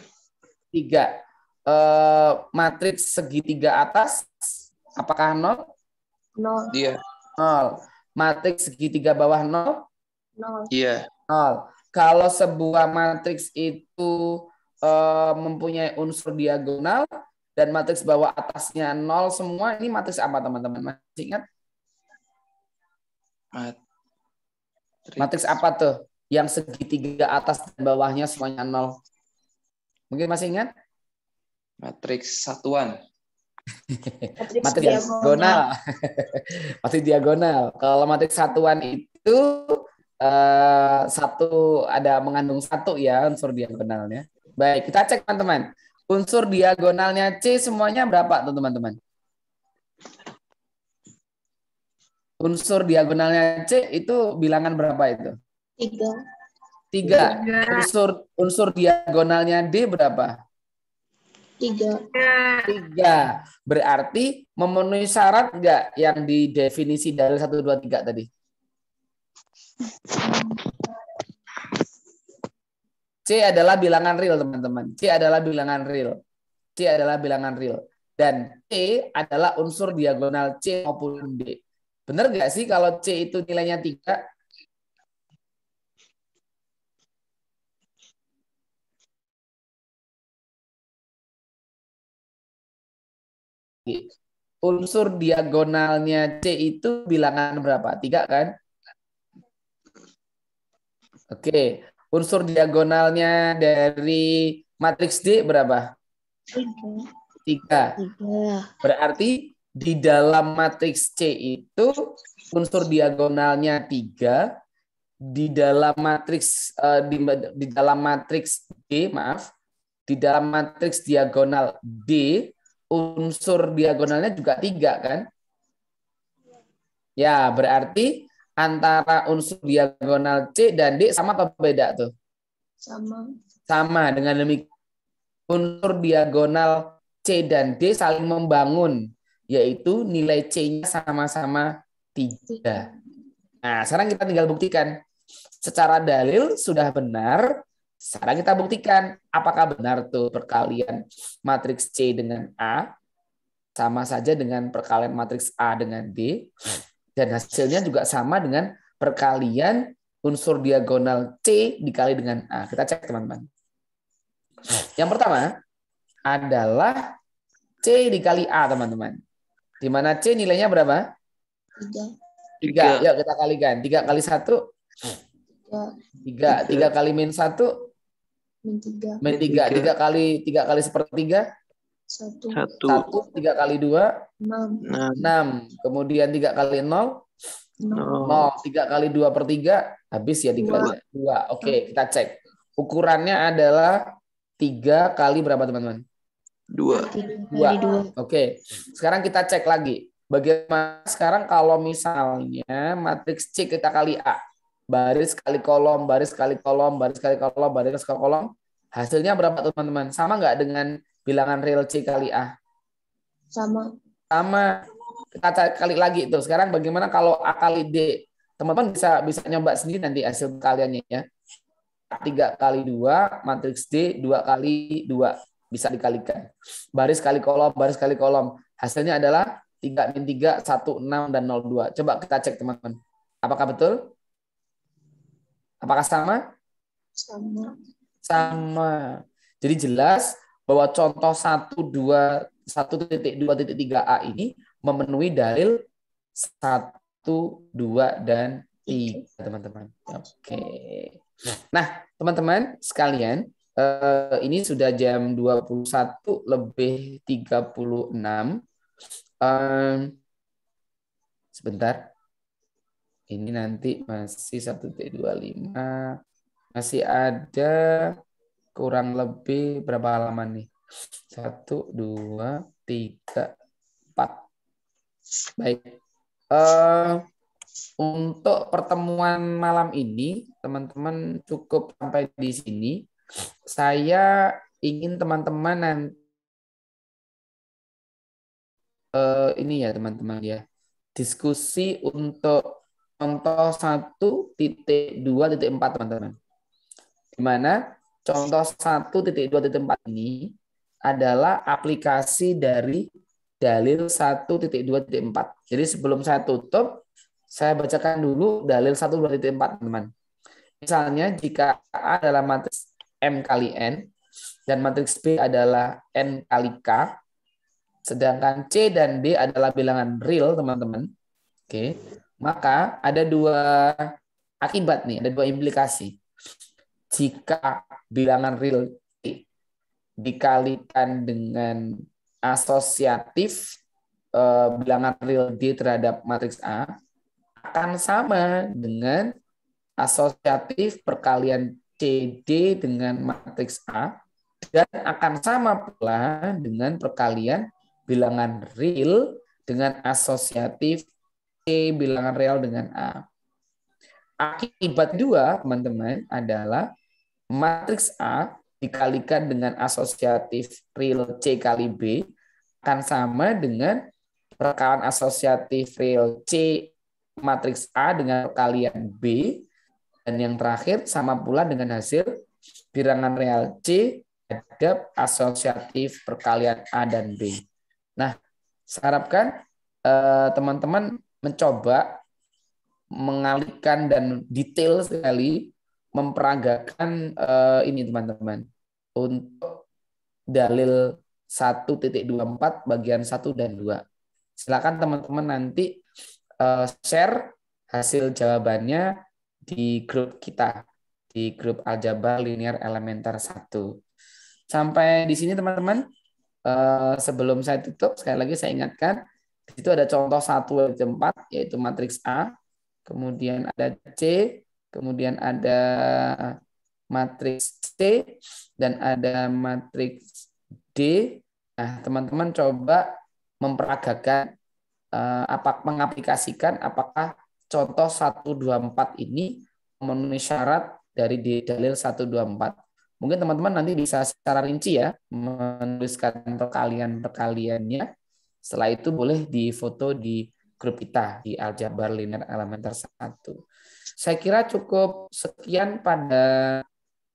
Tiga. Uh, matriks segitiga atas Apakah nol? Nol. Iya. Nol. Matriks segitiga bawah nol? Nol. Iya. Nol. Kalau sebuah matriks itu e, mempunyai unsur diagonal dan matriks bawah atasnya nol semua, ini matriks apa teman-teman? Masih ingat? matriks apa tuh? Yang segitiga atas dan bawahnya semuanya nol. Mungkin masih ingat? Matriks satuan. Matriks diagonal. (laughs) matriks diagonal. Kalau matriks satuan itu eh, satu ada mengandung satu ya unsur diagonalnya. Baik, kita cek teman-teman. Unsur diagonalnya C semuanya berapa tuh teman-teman? Unsur diagonalnya C itu bilangan berapa itu? Tiga. Tiga. Tiga. Unsur unsur diagonalnya D berapa? Tiga. Tiga. Berarti memenuhi syarat enggak yang di definisi dalil 1, 2, 3 tadi? C adalah bilangan real, teman-teman. C adalah bilangan real. C adalah bilangan real. Dan C e adalah unsur diagonal C maupun D. Benar nggak sih kalau C itu nilainya tiga unsur diagonalnya C itu bilangan berapa? Tiga kan? Oke, unsur diagonalnya dari matriks D berapa? Tiga. tiga Berarti di dalam matriks C itu unsur diagonalnya tiga, di dalam matriks eh, di, di dalam matriks D maaf, di dalam matriks diagonal D unsur diagonalnya juga tiga kan? Ya, berarti antara unsur diagonal C dan D sama atau beda tuh? Sama. Sama dengan demikian unsur diagonal C dan D saling membangun yaitu nilai C-nya sama-sama tiga. Nah, sekarang kita tinggal buktikan. Secara dalil sudah benar, sekarang kita buktikan apakah benar tuh perkalian matriks C dengan A sama saja dengan perkalian matriks A dengan D dan hasilnya juga sama dengan perkalian unsur diagonal C dikali dengan A. Kita cek teman-teman. Yang pertama adalah C dikali A, teman-teman. Di mana C nilainya berapa? Tiga. Tiga. Yuk kita kalikan. Tiga kali satu. Tiga. Tiga kali minus satu min tiga min tiga tiga kali tiga kali sepertiga satu satu tiga kali dua enam enam kemudian tiga kali nol nol tiga kali dua per tiga habis ya dikalinya dua oke okay, kita cek ukurannya adalah tiga kali berapa teman-teman dua dua oke okay. sekarang kita cek lagi bagaimana sekarang kalau misalnya matriks C kita kali A baris kali kolom, baris kali kolom, baris kali kolom, baris kali kolom. Hasilnya berapa teman-teman? Sama nggak dengan bilangan real C kali A? Sama. Sama. Kita kali lagi itu. Sekarang bagaimana kalau A kali D? Teman-teman bisa bisa nyoba sendiri nanti hasil kaliannya ya. 3 kali 2, matriks D 2 kali 2. Bisa dikalikan. Baris kali kolom, baris kali kolom. Hasilnya adalah 3 min 3, 1, 6, dan dua Coba kita cek teman-teman. Apakah betul? Apakah sama? Sama. Sama. Jadi jelas bahwa contoh 1 2 1 2 3 a ini memenuhi dalil 1 2 dan 3, teman-teman. Oke. Okay. Nah, teman-teman sekalian, eh, ini sudah jam 21 lebih 36. Eh, sebentar. Ini nanti masih 1.25. Masih ada kurang lebih berapa halaman nih? 1, 2, 3, 4. Baik. Uh, untuk pertemuan malam ini, teman-teman cukup sampai di sini. Saya ingin teman-teman nanti uh, ini ya teman-teman ya diskusi untuk contoh 1.2.4 teman-teman. Di mana contoh 1.2.4 ini adalah aplikasi dari dalil 1.2.4. Jadi sebelum saya tutup, saya bacakan dulu dalil 1.2.4 teman-teman. Misalnya jika A adalah matriks M kali N dan matriks B adalah N kali K, sedangkan C dan D adalah bilangan real teman-teman. Oke. Maka ada dua akibat nih, ada dua implikasi. Jika bilangan real dikalikan dengan asosiatif eh, bilangan real D terhadap matriks A akan sama dengan asosiatif perkalian CD dengan matriks A dan akan sama pula dengan perkalian bilangan real dengan asosiatif bilangan real dengan A. Akibat dua, teman-teman, adalah matriks A dikalikan dengan asosiatif real C kali B akan sama dengan perkalian asosiatif real C matriks A dengan kalian B. Dan yang terakhir, sama pula dengan hasil bilangan real C terhadap asosiatif perkalian A dan B. Nah, saya harapkan eh, teman -teman mencoba mengalihkan dan detail sekali memperagakan uh, ini teman-teman untuk dalil 1.24 bagian 1 dan 2. Silakan teman-teman nanti uh, share hasil jawabannya di grup kita di grup aljabar linear elementer 1. Sampai di sini teman-teman. Uh, sebelum saya tutup sekali lagi saya ingatkan itu ada contoh satu dari empat, yaitu matriks A, kemudian ada C, kemudian ada matriks C, dan ada matriks D. Nah, teman-teman coba memperagakan eh, apa mengaplikasikan apakah contoh 124 ini memenuhi syarat dari D, dalil 124. Mungkin teman-teman nanti bisa secara rinci ya menuliskan perkalian-perkaliannya setelah itu boleh difoto di grup kita di Aljabar Linear Elementer 1. Saya kira cukup sekian pada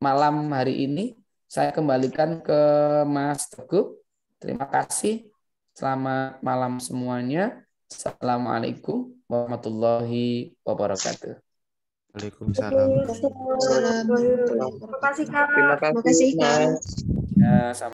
malam hari ini. Saya kembalikan ke Mas Teguh. Terima kasih. Selamat malam semuanya. Assalamualaikum warahmatullahi wabarakatuh. Waalaikumsalam. Terima kasih, Kak. Terima kasih, Kak. Ya,